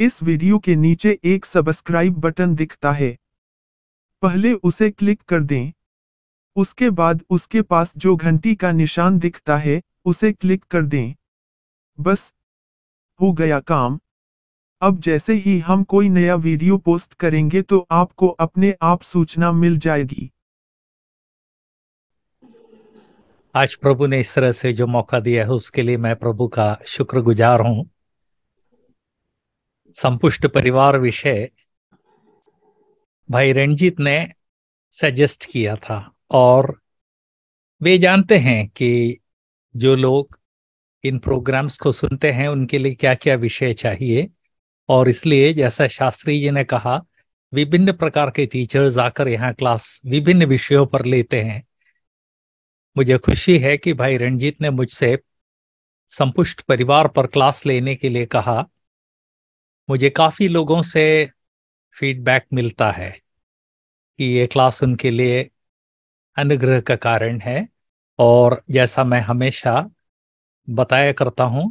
इस वीडियो के नीचे एक सब्सक्राइब बटन दिखता है पहले उसे क्लिक कर दें उसके बाद उसके पास जो घंटी का निशान दिखता है उसे क्लिक कर दें बस हो गया काम अब जैसे ही हम कोई नया वीडियो पोस्ट करेंगे तो आपको अपने आप सूचना मिल जाएगी आज प्रभु ने इस तरह से जो मौका दिया है उसके लिए मैं प्रभु का शुक्रगुजार हूं संपुष्ट परिवार विषय भाई रणजीत ने सजेस्ट किया था और वे जानते हैं कि जो लोग इन प्रोग्राम्स को सुनते हैं उनके लिए क्या क्या विषय चाहिए और इसलिए जैसा शास्त्री जी ने कहा विभिन्न प्रकार के टीचर्स आकर यहाँ क्लास विभिन्न विषयों पर लेते हैं मुझे खुशी है कि भाई रणजीत ने मुझसे संपुष्ट परिवार पर क्लास लेने के लिए कहा मुझे काफ़ी लोगों से फीडबैक मिलता है कि ये क्लास उनके लिए अनुग्रह का कारण है और जैसा मैं हमेशा बताया करता हूँ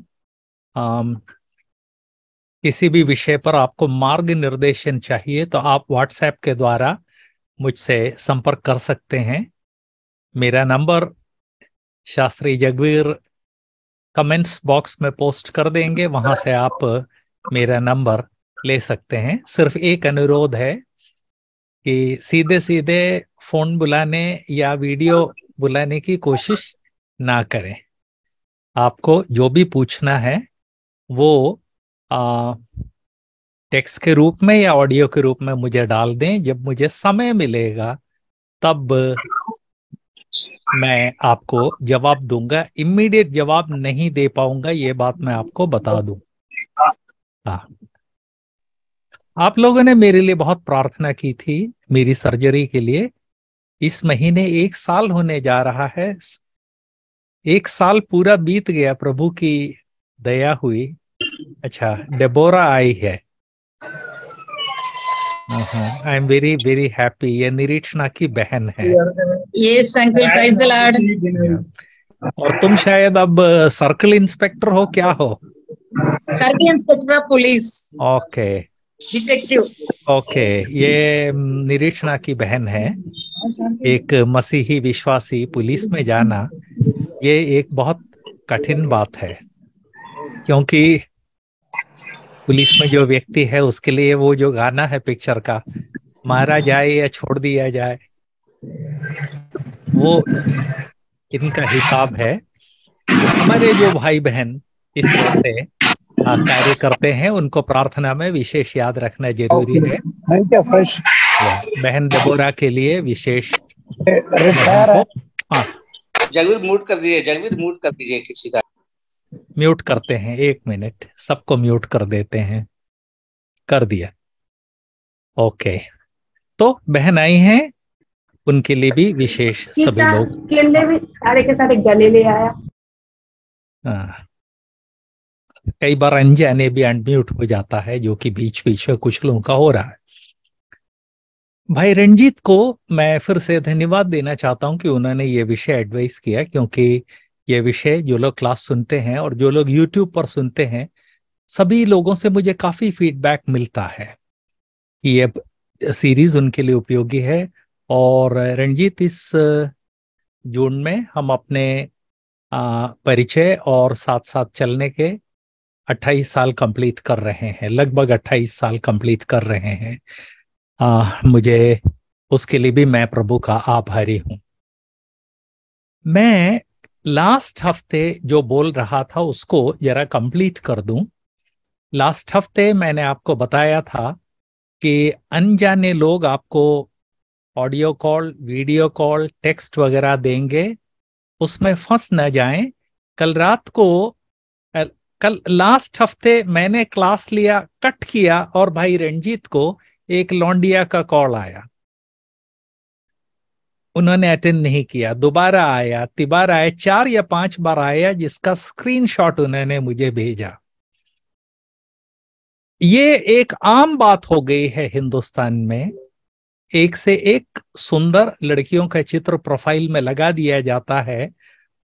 किसी भी विषय पर आपको मार्ग निर्देशन चाहिए तो आप व्हाट्सएप के द्वारा मुझसे संपर्क कर सकते हैं मेरा number Shastri Jagveer comments box में पोस्ट कर देंगे वहां से आप मेरा नंबर ले सकते हैं सिर्फ एक अनुरोध है कि सीधे सीधे फोन बुलाने या वीडियो बुलाने की कोशिश ना करें आपको जो भी पूछना है वो आ, टेक्स्ट के रूप में या ऑडियो के रूप में मुझे डाल दें जब मुझे समय मिलेगा तब मैं आपको जवाब दूंगा इमीडिएट जवाब नहीं दे पाऊंगा ये बात मैं आपको बता दूं हाँ आप लोगों ने मेरे लिए बहुत प्रार्थना की थी मेरी सर्जरी के लिए इस महीने एक साल होने जा रहा है एक साल पूरा बीत गया प्रभु की दया हुई अच्छा डेबोरा आई है I am very very happy ये निरीक्षणा की बहन है ये और तुम शायद अब सर्कल इंस्पेक्टर हो क्या हो survey inspector of police okay detective okay ये mm, निरीक्षणा की बहन है एक मसीही विश्वासी पुलिस में जाना ये एक बहुत कठिन बात है क्योंकि पुलिस में जो व्यक्ति है उसके लिए वो जो गाना है पिक्चर का मारा जाए या छोड़ दिया जाए वो इनका हिसाब है हमारे जो भाई बहन इस तरह से कार्य करते हैं उनको प्रार्थना में विशेष याद रखना जरूरी है बहन डबोरा के लिए विशेष हाँ। जगवीर म्यूट कर दीजिए जगवीर म्यूट कर दीजिए किसी का म्यूट करते हैं एक मिनट सबको म्यूट कर देते हैं कर दिया ओके तो बहन आई हैं उनके लिए भी विशेष सभी लोग के लिए भी सारे साथ एक गले ले आया हाँ कई बार अनजाने भी अनम्यूट हो जाता है जो कि बीच बीच में कुछ लोगों का हो रहा है भाई रंजीत को मैं फिर से धन्यवाद देना चाहता हूं कि उन्होंने ये विषय एडवाइस किया क्योंकि ये विषय जो लोग क्लास सुनते हैं और जो लोग यूट्यूब पर सुनते हैं सभी लोगों से मुझे काफी फीडबैक मिलता है कि ये सीरीज उनके लिए उपयोगी है और रंजीत इस जून में हम अपने परिचय और साथ साथ चलने के 28 साल कंप्लीट कर रहे हैं लगभग 28 साल कंप्लीट कर रहे हैं आ, मुझे उसके लिए भी मैं प्रभु का आभारी हूं मैं लास्ट हफ्ते जो बोल रहा था उसको जरा कंप्लीट कर दूं लास्ट हफ्ते मैंने आपको बताया था कि अनजाने लोग आपको audio call video call text वगैरह देंगे उसमें फंस न जाएं कल रात को कल लास्ट हफ्ते मैंने क्लास लिया कट किया और भाई रंजीत को एक लौंडिया का कॉल आया उन्होंने अटेंड नहीं किया दोबारा आया तिबार आया चार या पांच बार आया जिसका स्क्रीनशॉट उन्होंने मुझे भेजा ये एक आम बात हो गई है हिंदुस्तान में एक से एक सुंदर लड़कियों का चित्र प्रोफाइल में लगा दिया जाता है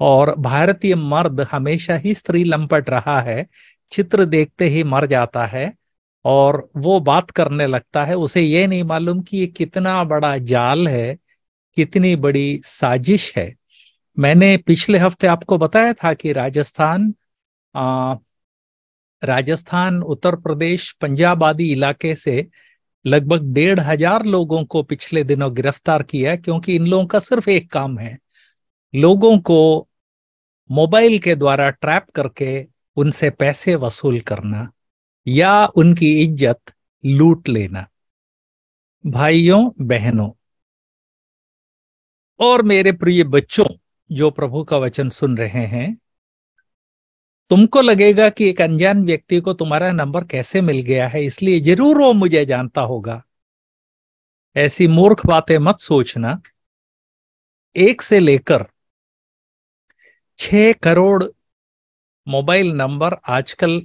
और भारतीय मर्द हमेशा ही स्त्री लंपट रहा है चित्र देखते ही मर जाता है और वो बात करने लगता है उसे ये नहीं मालूम कि ये कितना बड़ा जाल है कितनी बड़ी साजिश है मैंने पिछले हफ्ते आपको बताया था कि राजस्थान आ, राजस्थान उत्तर प्रदेश पंजाब आदि इलाके से लगभग डेढ़ हजार लोगों को पिछले दिनों गिरफ्तार किया क्योंकि इन लोगों का सिर्फ एक काम है लोगों को मोबाइल के द्वारा ट्रैप करके उनसे पैसे वसूल करना या उनकी इज्जत लूट लेना भाइयों बहनों और मेरे प्रिय बच्चों जो प्रभु का वचन सुन रहे हैं तुमको लगेगा कि एक अनजान व्यक्ति को तुम्हारा नंबर कैसे मिल गया है इसलिए जरूर वो मुझे जानता होगा ऐसी मूर्ख बातें मत सोचना एक से लेकर छ करोड़ मोबाइल नंबर आजकल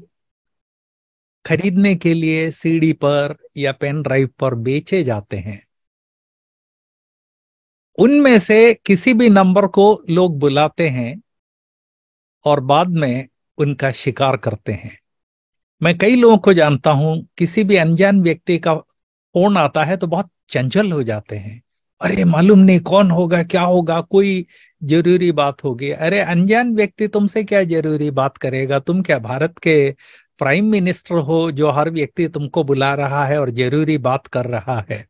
खरीदने के लिए सीडी पर या पेन ड्राइव पर बेचे जाते हैं उनमें से किसी भी नंबर को लोग बुलाते हैं और बाद में उनका शिकार करते हैं मैं कई लोगों को जानता हूं किसी भी अनजान व्यक्ति का फोन आता है तो बहुत चंचल हो जाते हैं अरे मालूम नहीं कौन होगा क्या होगा कोई जरूरी बात होगी अरे अनजान व्यक्ति तुमसे क्या जरूरी बात करेगा तुम क्या भारत के प्राइम मिनिस्टर हो जो हर व्यक्ति तुमको बुला रहा है और जरूरी बात कर रहा है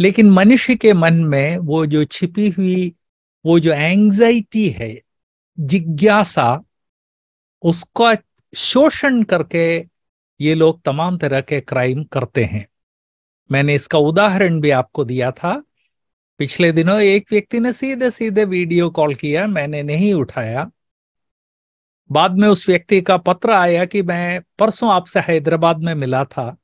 लेकिन मनुष्य के मन में वो जो छिपी हुई वो जो एंग्जाइटी है जिज्ञासा उसका शोषण करके ये लोग तमाम तरह के क्राइम करते हैं मैंने इसका उदाहरण भी आपको दिया था पिछले दिनों एक व्यक्ति ने सीधे सीधे वीडियो कॉल किया मैंने नहीं उठाया बाद में उस व्यक्ति का पत्र आया कि मैं परसों आपसे हैदराबाद में मिला था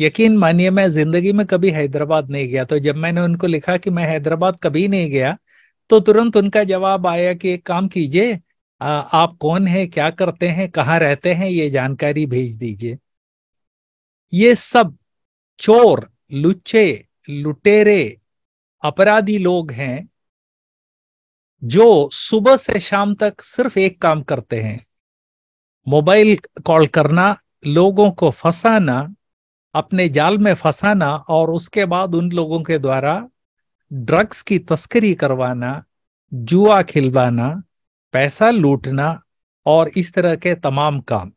यकीन मानिए मैं जिंदगी में कभी हैदराबाद नहीं गया तो जब मैंने उनको लिखा कि मैं हैदराबाद कभी नहीं गया तो तुरंत उनका जवाब आया कि एक काम कीजिए आप कौन हैं क्या करते हैं कहाँ रहते हैं ये जानकारी भेज दीजिए ये सब चोर लुच्चे लुटेरे अपराधी लोग हैं जो सुबह से शाम तक सिर्फ एक काम करते हैं मोबाइल कॉल करना लोगों को फंसाना अपने जाल में फंसाना और उसके बाद उन लोगों के द्वारा ड्रग्स की तस्करी करवाना जुआ खिलवाना पैसा लूटना और इस तरह के तमाम काम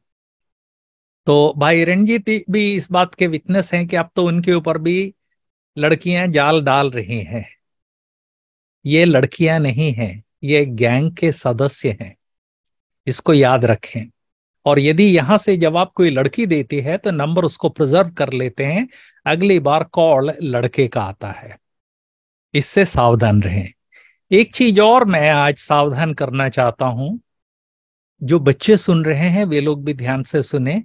तो भाई रणजीत भी इस बात के विटनेस हैं कि अब तो उनके ऊपर भी लड़कियां जाल डाल रही हैं ये लड़कियां नहीं हैं ये गैंग के सदस्य हैं इसको याद रखें और यदि यहां से जवाब कोई लड़की देती है तो नंबर उसको प्रिजर्व कर लेते हैं अगली बार कॉल लड़के का आता है इससे सावधान रहें एक चीज और मैं आज सावधान करना चाहता हूं जो बच्चे सुन रहे हैं वे लोग भी ध्यान से सुने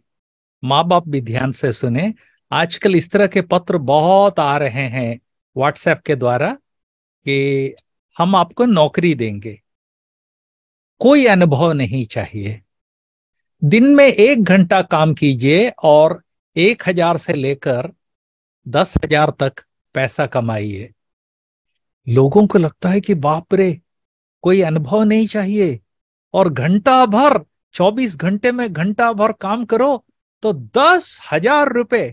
माँ बाप भी ध्यान से सुने आजकल इस तरह के पत्र बहुत आ रहे हैं व्हाट्सएप के द्वारा कि हम आपको नौकरी देंगे कोई अनुभव नहीं चाहिए दिन में एक घंटा काम कीजिए और एक हजार से लेकर दस हजार तक पैसा कमाइए लोगों को लगता है कि बाप रे कोई अनुभव नहीं चाहिए और घंटा भर चौबीस घंटे में घंटा भर काम करो तो दस हजार रुपए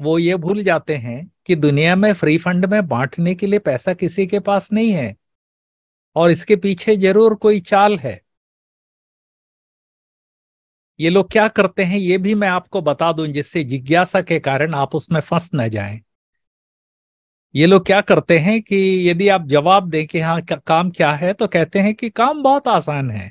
वो ये भूल जाते हैं कि दुनिया में फ्री फंड में बांटने के लिए पैसा किसी के पास नहीं है और इसके पीछे जरूर कोई चाल है ये लोग क्या करते हैं ये भी मैं आपको बता दूं जिससे जिज्ञासा के कारण आप उसमें फंस न जाएं। ये लोग क्या करते हैं कि यदि आप जवाब दें कि हाँ काम क्या है तो कहते हैं कि काम बहुत आसान है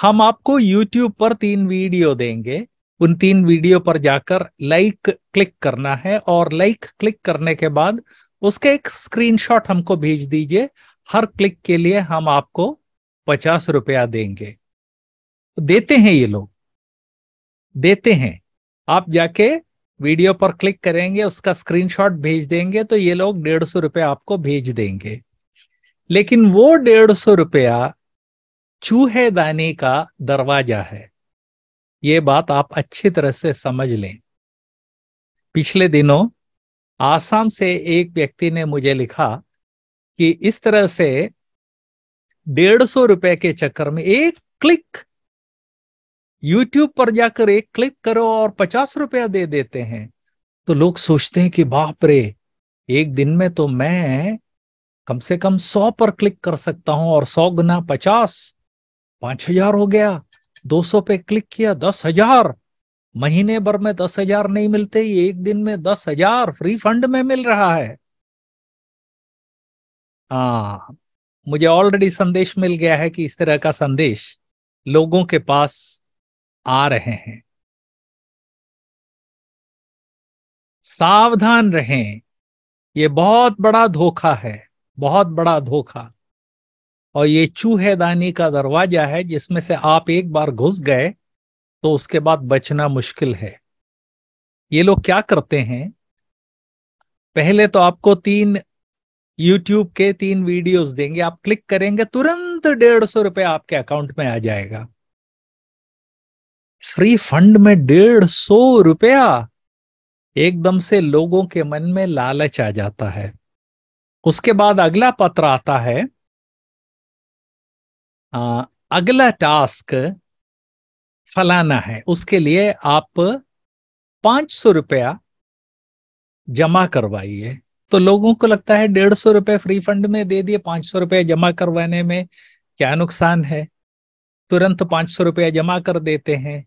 हम आपको YouTube पर तीन वीडियो देंगे उन तीन वीडियो पर जाकर लाइक क्लिक करना है और लाइक क्लिक करने के बाद उसके एक स्क्रीनशॉट हमको भेज दीजिए हर क्लिक के लिए हम आपको पचास रुपया देंगे देते हैं ये लोग देते हैं आप जाके वीडियो पर क्लिक करेंगे उसका स्क्रीनशॉट भेज देंगे तो ये लोग डेढ़ सौ रुपया आपको भेज देंगे लेकिन वो डेढ़ सौ रुपया चूहेदानी का दरवाजा है ये बात आप अच्छी तरह से समझ लें पिछले दिनों आसाम से एक व्यक्ति ने मुझे लिखा कि इस तरह से डेढ़ सौ रुपए के चक्कर में एक क्लिक यूट्यूब पर जाकर एक क्लिक करो और पचास रुपया दे देते हैं तो लोग सोचते हैं कि बाप रे एक दिन में तो मैं कम से कम सौ पर क्लिक कर सकता हूं और सौ गुना पचास पांच हजार हो गया 200 पे क्लिक किया दस हजार महीने भर में दस हजार नहीं मिलते ये एक दिन में दस हजार फ्री फंड में मिल रहा है हा मुझे ऑलरेडी संदेश मिल गया है कि इस तरह का संदेश लोगों के पास आ रहे हैं सावधान रहें ये बहुत बड़ा धोखा है बहुत बड़ा धोखा और ये चूहे दानी का दरवाजा है जिसमें से आप एक बार घुस गए तो उसके बाद बचना मुश्किल है ये लोग क्या करते हैं पहले तो आपको तीन YouTube के तीन वीडियोस देंगे आप क्लिक करेंगे तुरंत डेढ़ सौ रुपये आपके अकाउंट में आ जाएगा फ्री फंड में डेढ़ सौ रुपया एकदम से लोगों के मन में लालच आ जाता है उसके बाद अगला पत्र आता है आ, अगला टास्क फलाना है उसके लिए आप पांच सौ रुपया जमा करवाइए तो लोगों को लगता है डेढ़ सौ रुपये फ्री फंड में दे दिए पांच सौ रुपया जमा करवाने में क्या नुकसान है तुरंत पांच सौ रुपया जमा कर देते हैं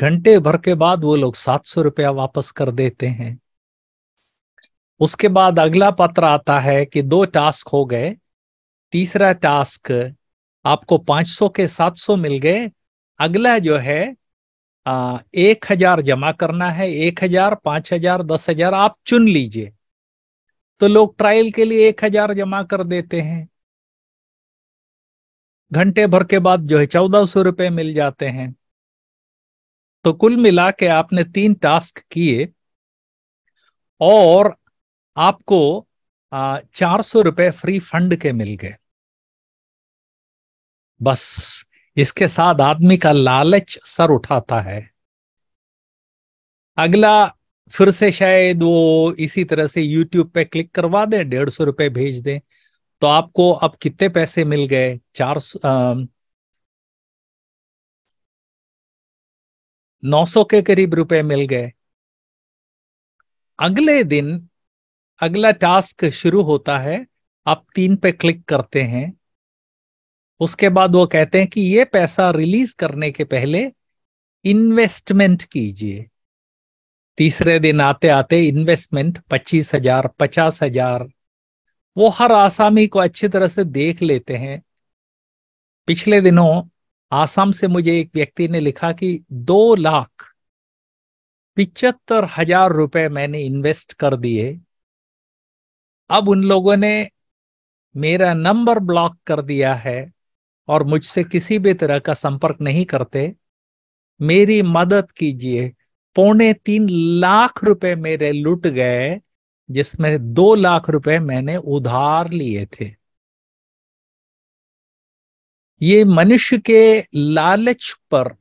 घंटे भर के बाद वो लोग सात सौ रुपया वापस कर देते हैं उसके बाद अगला पत्र आता है कि दो टास्क हो गए तीसरा टास्क आपको 500 के 700 मिल गए अगला जो है आ, एक हजार जमा करना है एक हजार पांच हजार दस हजार आप चुन लीजिए तो लोग ट्रायल के लिए एक हजार जमा कर देते हैं घंटे भर के बाद जो है चौदह सौ रुपये मिल जाते हैं तो कुल मिला के आपने तीन टास्क किए और आपको चार सौ रुपये फ्री फंड के मिल गए बस इसके साथ आदमी का लालच सर उठाता है अगला फिर से शायद वो इसी तरह से यूट्यूब पे क्लिक करवा दें डेढ़ सौ रुपए भेज दें तो आपको अब कितने पैसे मिल गए चार नौ सौ के करीब रुपए मिल गए अगले दिन अगला टास्क शुरू होता है आप तीन पे क्लिक करते हैं उसके बाद वो कहते हैं कि ये पैसा रिलीज करने के पहले इन्वेस्टमेंट कीजिए तीसरे दिन आते आते इन्वेस्टमेंट पच्चीस हजार पचास हजार वो हर आसामी को अच्छी तरह से देख लेते हैं पिछले दिनों आसाम से मुझे एक व्यक्ति ने लिखा कि दो लाख पिचहत्तर हजार रुपए मैंने इन्वेस्ट कर दिए अब उन लोगों ने मेरा नंबर ब्लॉक कर दिया है और मुझसे किसी भी तरह का संपर्क नहीं करते मेरी मदद कीजिए पौने तीन लाख रुपए मेरे लुट गए जिसमें दो लाख रुपए मैंने उधार लिए थे ये मनुष्य के लालच पर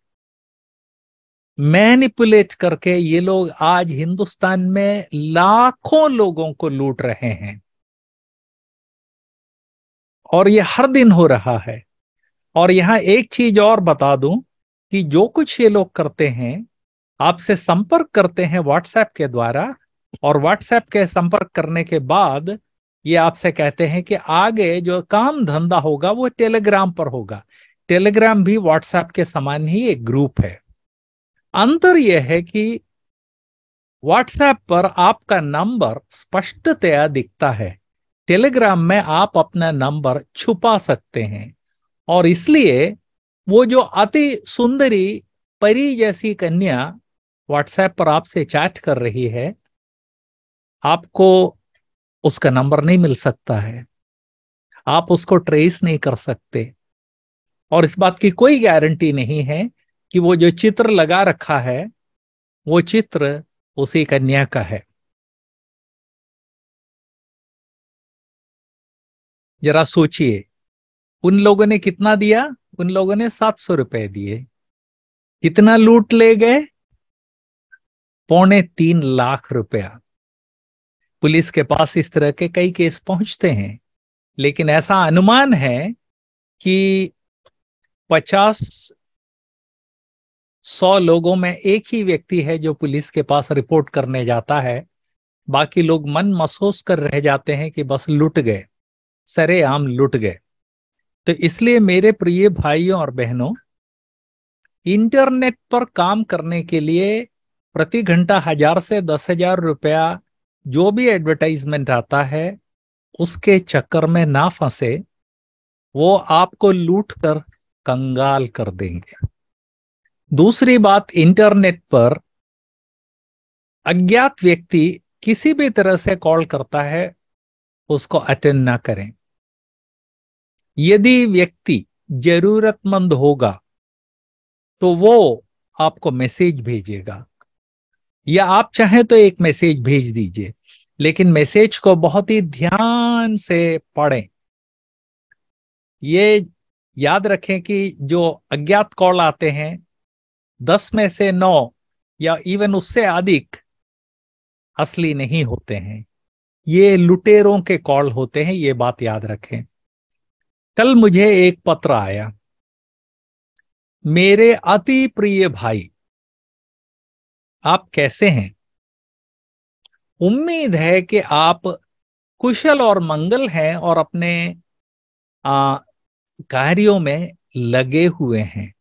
मैनिपुलेट करके ये लोग आज हिंदुस्तान में लाखों लोगों को लूट रहे हैं और ये हर दिन हो रहा है और यहाँ एक चीज और बता दूं कि जो कुछ ये लोग करते हैं आपसे संपर्क करते हैं व्हाट्सएप के द्वारा और व्हाट्सएप के संपर्क करने के बाद ये आपसे कहते हैं कि आगे जो काम धंधा होगा वो टेलीग्राम पर होगा टेलीग्राम भी व्हाट्सएप के समान ही एक ग्रुप है अंतर यह है कि व्हाट्सएप पर आपका नंबर स्पष्टतया दिखता है टेलीग्राम में आप अपना नंबर छुपा सकते हैं और इसलिए वो जो अति सुंदरी परी जैसी कन्या व्हाट्सएप पर आपसे चैट कर रही है आपको उसका नंबर नहीं मिल सकता है आप उसको ट्रेस नहीं कर सकते और इस बात की कोई गारंटी नहीं है कि वो जो चित्र लगा रखा है वो चित्र उसी कन्या का है जरा सोचिए उन लोगों ने कितना दिया उन लोगों ने सात सौ रुपए दिए कितना लूट ले गए पौने तीन लाख रुपया पुलिस के पास इस तरह के कई केस पहुंचते हैं लेकिन ऐसा अनुमान है कि पचास सौ लोगों में एक ही व्यक्ति है जो पुलिस के पास रिपोर्ट करने जाता है बाकी लोग मन महसूस कर रह जाते हैं कि बस लूट गए सरे आम लूट गए तो इसलिए मेरे प्रिय भाइयों और बहनों इंटरनेट पर काम करने के लिए प्रति घंटा हजार से दस हजार रुपया जो भी एडवर्टाइजमेंट आता है उसके चक्कर में ना फंसे वो आपको लूट कर कंगाल कर देंगे दूसरी बात इंटरनेट पर अज्ञात व्यक्ति किसी भी तरह से कॉल करता है उसको अटेंड ना करें यदि व्यक्ति जरूरतमंद होगा तो वो आपको मैसेज भेजेगा या आप चाहे तो एक मैसेज भेज दीजिए लेकिन मैसेज को बहुत ही ध्यान से पढ़ें ये याद रखें कि जो अज्ञात कॉल आते हैं दस में से नौ या इवन उससे अधिक असली नहीं होते हैं ये लुटेरों के कॉल होते हैं ये बात याद रखें कल मुझे एक पत्र आया मेरे अति प्रिय भाई आप कैसे हैं उम्मीद है कि आप कुशल और मंगल हैं और अपने कार्यों में लगे हुए हैं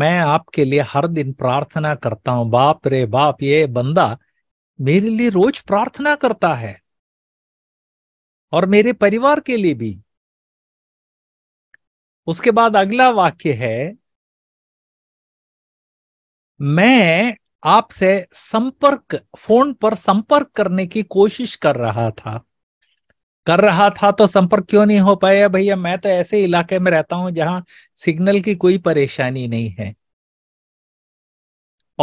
मैं आपके लिए हर दिन प्रार्थना करता हूं बाप रे बाप ये बंदा मेरे लिए रोज प्रार्थना करता है और मेरे परिवार के लिए भी उसके बाद अगला वाक्य है मैं आपसे संपर्क फोन पर संपर्क करने की कोशिश कर रहा था कर रहा था तो संपर्क क्यों नहीं हो पाया भैया मैं तो ऐसे इलाके में रहता हूं जहां सिग्नल की कोई परेशानी नहीं है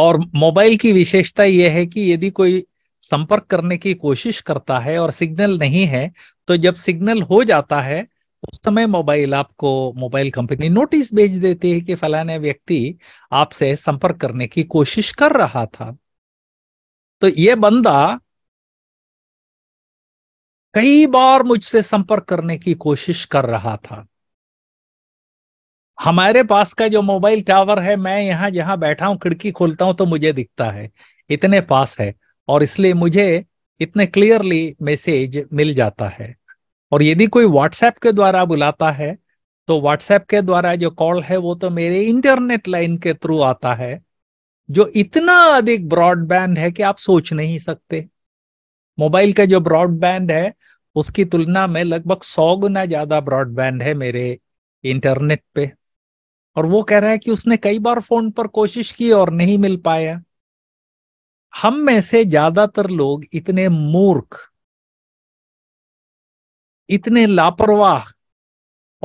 और मोबाइल की विशेषता यह है कि यदि कोई संपर्क करने की कोशिश करता है और सिग्नल नहीं है तो जब सिग्नल हो जाता है उस समय मोबाइल आपको मोबाइल कंपनी नोटिस भेज देती है कि फलाने व्यक्ति आपसे संपर्क करने की कोशिश कर रहा था तो ये बंदा कई बार मुझसे संपर्क करने की कोशिश कर रहा था हमारे पास का जो मोबाइल टावर है मैं यहां जहां बैठा हूं खिड़की खोलता हूं तो मुझे दिखता है इतने पास है और इसलिए मुझे इतने क्लियरली मैसेज मिल जाता है और यदि कोई व्हाट्सएप के द्वारा बुलाता है तो व्हाट्सएप के द्वारा जो कॉल है वो तो मेरे इंटरनेट लाइन के थ्रू आता है जो इतना अधिक ब्रॉडबैंड है कि आप सोच नहीं सकते मोबाइल का जो ब्रॉडबैंड है उसकी तुलना में लगभग सौ गुना ज्यादा ब्रॉडबैंड है मेरे इंटरनेट पे और वो कह रहा है कि उसने कई बार फोन पर कोशिश की और नहीं मिल पाया हम में से ज्यादातर लोग इतने मूर्ख इतने लापरवाह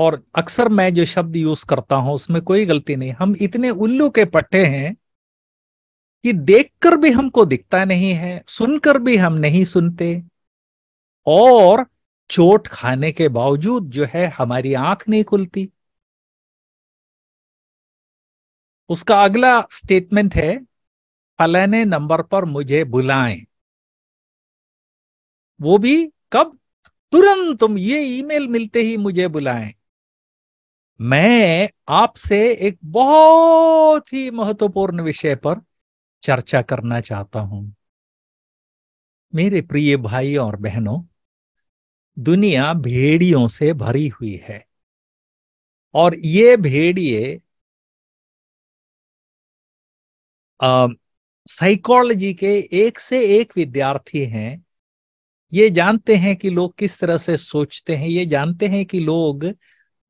और अक्सर मैं जो शब्द यूज करता हूं उसमें कोई गलती नहीं हम इतने उल्लू के पट्टे हैं कि देखकर भी हमको दिखता नहीं है सुनकर भी हम नहीं सुनते और चोट खाने के बावजूद जो है हमारी आंख नहीं खुलती उसका अगला स्टेटमेंट है फलाने नंबर पर मुझे बुलाएं वो भी तुरंत तुम ये ईमेल मिलते ही मुझे बुलाएं मैं आपसे एक बहुत ही महत्वपूर्ण विषय पर चर्चा करना चाहता हूं मेरे प्रिय भाई और बहनों दुनिया भेड़ियों से भरी हुई है और ये भेड़िए साइकोलॉजी के एक से एक विद्यार्थी हैं ये जानते हैं कि लोग किस तरह से सोचते हैं ये जानते हैं कि लोग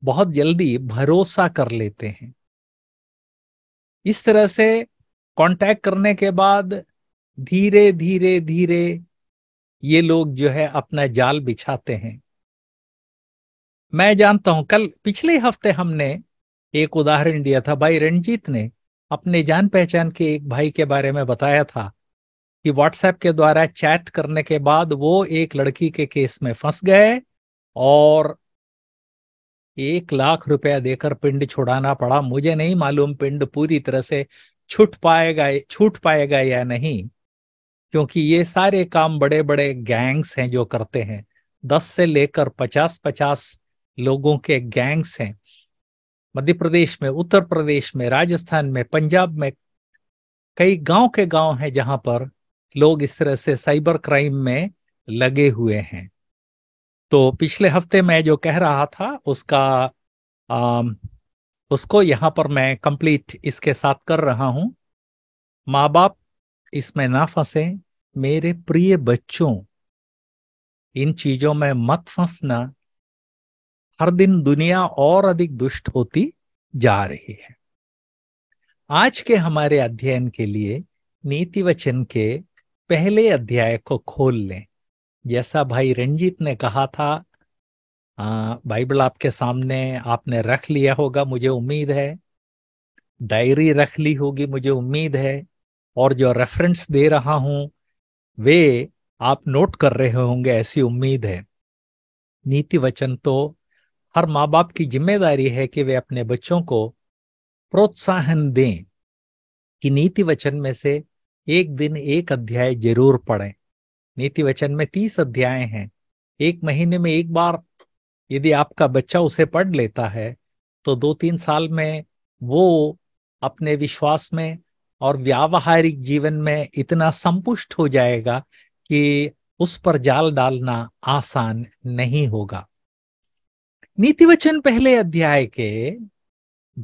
बहुत जल्दी भरोसा कर लेते हैं इस तरह से कांटेक्ट करने के बाद धीरे धीरे धीरे ये लोग जो है अपना जाल बिछाते हैं मैं जानता हूं कल पिछले हफ्ते हमने एक उदाहरण दिया था भाई रणजीत ने अपने जान पहचान के एक भाई के बारे में बताया था कि व्हाट्सएप के द्वारा चैट करने के बाद वो एक लड़की के केस में फंस गए और एक लाख रुपया देकर पिंड छुड़ाना पड़ा मुझे नहीं मालूम पिंड पूरी तरह से छूट पाएगा छूट पाएगा या नहीं क्योंकि ये सारे काम बड़े बड़े गैंग्स हैं जो करते हैं दस से लेकर पचास पचास लोगों के गैंग्स हैं मध्य प्रदेश में उत्तर प्रदेश में राजस्थान में पंजाब में कई गांव के गांव हैं जहां पर लोग इस तरह से साइबर क्राइम में लगे हुए हैं तो पिछले हफ्ते मैं जो कह रहा था उसका आ, उसको यहाँ पर मैं कंप्लीट इसके साथ कर रहा हूं माँ बाप इसमें ना फंसे मेरे प्रिय बच्चों इन चीजों में मत फंसना हर दिन दुनिया और अधिक दुष्ट होती जा रही है आज के हमारे अध्ययन के लिए नीति वचन के पहले अध्याय को खोल लें जैसा भाई रंजीत ने कहा था बाइबल आपके सामने आपने रख लिया होगा मुझे उम्मीद है डायरी रख ली होगी मुझे उम्मीद है और जो रेफरेंस दे रहा हूं वे आप नोट कर रहे होंगे ऐसी उम्मीद है नीति वचन तो हर माँ बाप की जिम्मेदारी है कि वे अपने बच्चों को प्रोत्साहन दें कि नीति वचन में से एक दिन एक अध्याय जरूर पढ़ें नीति वचन में तीस अध्याय हैं एक महीने में एक बार यदि आपका बच्चा उसे पढ़ लेता है तो दो तीन साल में वो अपने विश्वास में और व्यावहारिक जीवन में इतना संपुष्ट हो जाएगा कि उस पर जाल डालना आसान नहीं होगा नीति वचन पहले अध्याय के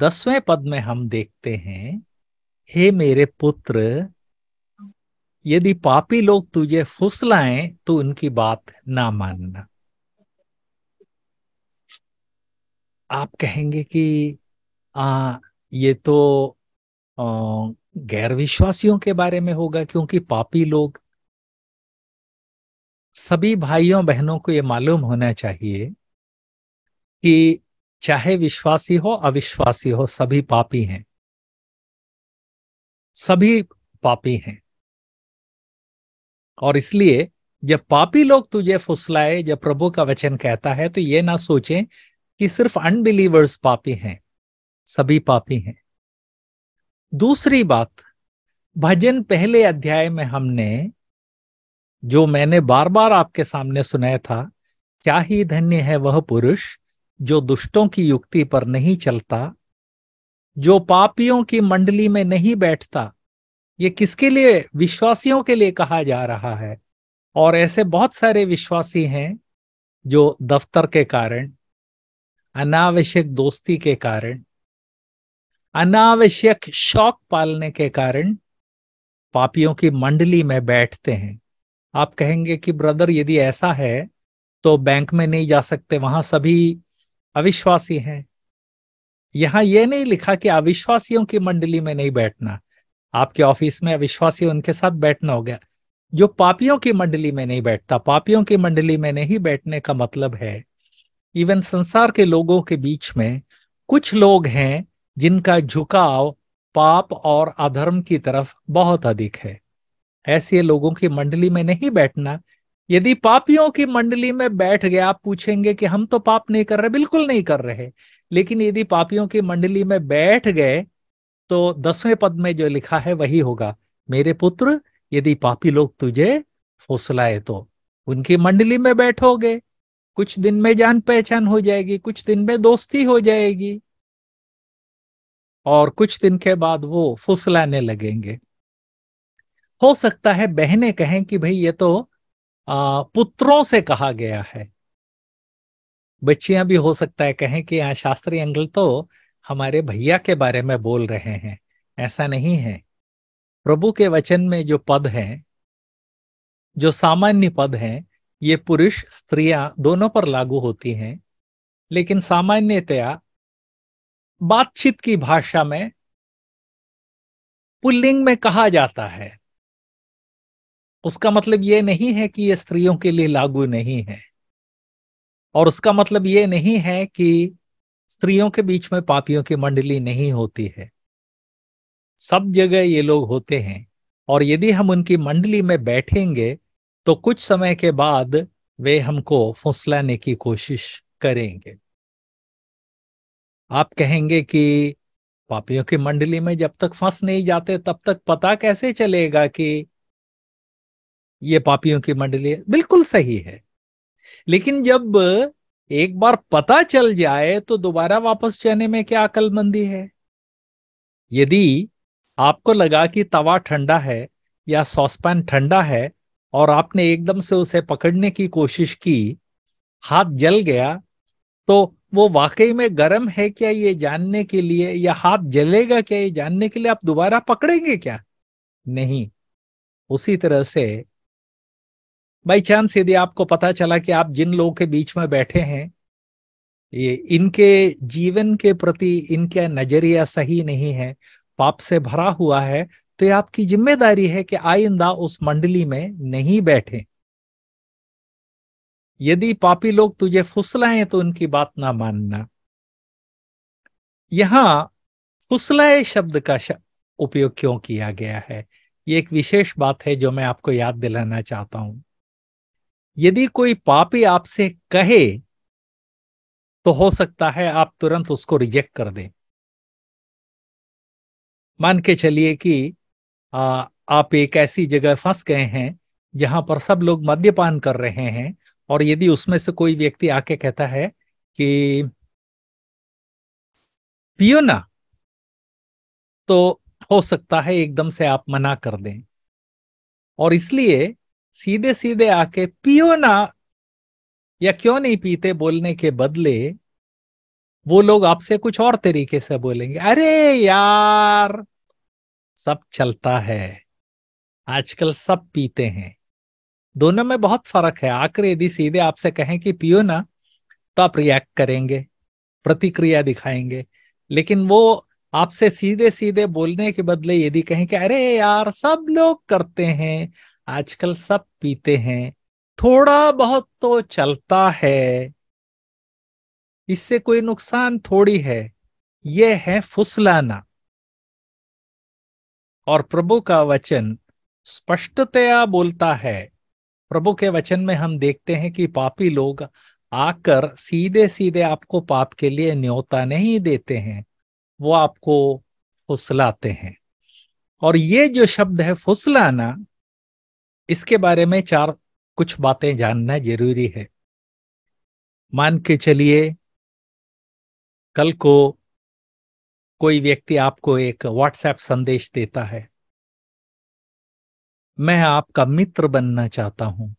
दसवें पद में हम देखते हैं हे मेरे पुत्र यदि पापी लोग तुझे फुसलाएं तो उनकी बात ना मानना आप कहेंगे कि आ, ये तो गैर विश्वासियों के बारे में होगा क्योंकि पापी लोग सभी भाइयों बहनों को ये मालूम होना चाहिए कि चाहे विश्वासी हो अविश्वासी हो सभी पापी हैं सभी पापी हैं और इसलिए जब पापी लोग तुझे फुसलाए जब प्रभु का वचन कहता है तो ये ना सोचें कि सिर्फ अनबिलीवर्स पापी हैं सभी पापी हैं दूसरी बात भजन पहले अध्याय में हमने जो मैंने बार बार आपके सामने सुनाया था क्या ही धन्य है वह पुरुष जो दुष्टों की युक्ति पर नहीं चलता जो पापियों की मंडली में नहीं बैठता ये किसके लिए विश्वासियों के लिए कहा जा रहा है और ऐसे बहुत सारे विश्वासी हैं जो दफ्तर के कारण अनावश्यक दोस्ती के कारण अनावश्यक शौक पालने के कारण पापियों की मंडली में बैठते हैं आप कहेंगे कि ब्रदर यदि ऐसा है तो बैंक में नहीं जा सकते वहां सभी अविश्वासी हैं यहां यह नहीं लिखा कि अविश्वासियों की मंडली में नहीं बैठना आपके ऑफिस में अविश्वासी उनके साथ बैठना हो गया जो पापियों की मंडली में नहीं बैठता पापियों की मंडली में नहीं बैठने का मतलब है इवन संसार के लोगों के बीच में कुछ लोग हैं जिनका झुकाव पाप और अधर्म की तरफ बहुत अधिक है ऐसे लोगों की मंडली में नहीं बैठना यदि पापियों की मंडली में बैठ गया आप पूछेंगे कि हम तो पाप नहीं कर रहे बिल्कुल नहीं कर रहे लेकिन यदि पापियों की मंडली में बैठ गए तो दसवें पद में जो लिखा है वही होगा मेरे पुत्र यदि पापी लोग तुझे फुसलाए तो उनकी मंडली में बैठोगे कुछ दिन में जान पहचान हो जाएगी कुछ दिन में दोस्ती हो जाएगी और कुछ दिन के बाद वो फुसलाने लगेंगे हो सकता है बहने कहें कि भाई ये तो आ, पुत्रों से कहा गया है बच्चियां भी हो सकता है कहें कि यहां शास्त्री अंगल तो हमारे भैया के बारे में बोल रहे हैं ऐसा नहीं है प्रभु के वचन में जो पद हैं जो सामान्य पद हैं ये पुरुष स्त्रियां दोनों पर लागू होती हैं लेकिन सामान्यतया बातचीत की भाषा में पुल्लिंग में कहा जाता है उसका मतलब ये नहीं है कि ये स्त्रियों के लिए लागू नहीं है और उसका मतलब ये नहीं है कि स्त्रियों के बीच में पापियों की मंडली नहीं होती है सब जगह ये लोग होते हैं और यदि हम उनकी मंडली में बैठेंगे तो कुछ समय के बाद वे हमको फुसलाने की कोशिश करेंगे आप कहेंगे कि पापियों की मंडली में जब तक फंस नहीं जाते तब तक पता कैसे चलेगा कि ये पापियों की मंडली बिल्कुल सही है लेकिन जब एक बार पता चल जाए तो दोबारा वापस जाने में क्या अकलमंदी है यदि आपको लगा कि तवा ठंडा है या सॉसपैन ठंडा है और आपने एकदम से उसे पकड़ने की कोशिश की हाथ जल गया तो वो वाकई में गर्म है क्या ये जानने के लिए या हाथ जलेगा क्या ये जानने के लिए आप दोबारा पकड़ेंगे क्या नहीं उसी तरह से बाई चांस यदि आपको पता चला कि आप जिन लोगों के बीच में बैठे हैं ये इनके जीवन के प्रति इनका नजरिया सही नहीं है पाप से भरा हुआ है तो ये आपकी जिम्मेदारी है कि आइंदा उस मंडली में नहीं बैठे यदि पापी लोग तुझे फुसलाएं तो उनकी बात ना मानना यहां फुसलाए शब्द का उपयोग क्यों किया गया है ये एक विशेष बात है जो मैं आपको याद दिलाना चाहता हूं यदि कोई पापी आपसे कहे तो हो सकता है आप तुरंत उसको रिजेक्ट कर दें मान के चलिए कि आ, आप एक ऐसी जगह फंस गए हैं जहां पर सब लोग मद्यपान कर रहे हैं और यदि उसमें से कोई व्यक्ति आके कहता है कि पियो ना तो हो सकता है एकदम से आप मना कर दें और इसलिए सीधे सीधे आके पियो ना या क्यों नहीं पीते बोलने के बदले वो लोग आपसे कुछ और तरीके से बोलेंगे अरे यार सब चलता है आजकल सब पीते हैं दोनों में बहुत फर्क है आकर यदि सीधे आपसे कहें कि पियो ना तो आप रिएक्ट करेंगे प्रतिक्रिया दिखाएंगे लेकिन वो आपसे सीधे सीधे बोलने के बदले यदि कहें कि अरे यार सब लोग करते हैं आजकल सब पीते हैं थोड़ा बहुत तो चलता है इससे कोई नुकसान थोड़ी है यह है फुसलाना और प्रभु का वचन स्पष्टतया बोलता है प्रभु के वचन में हम देखते हैं कि पापी लोग आकर सीधे सीधे आपको पाप के लिए न्योता नहीं देते हैं वो आपको फुसलाते हैं और ये जो शब्द है फुसलाना इसके बारे में चार कुछ बातें जानना जरूरी है मान के चलिए कल को कोई व्यक्ति आपको एक व्हाट्सएप संदेश देता है मैं आपका मित्र बनना चाहता हूं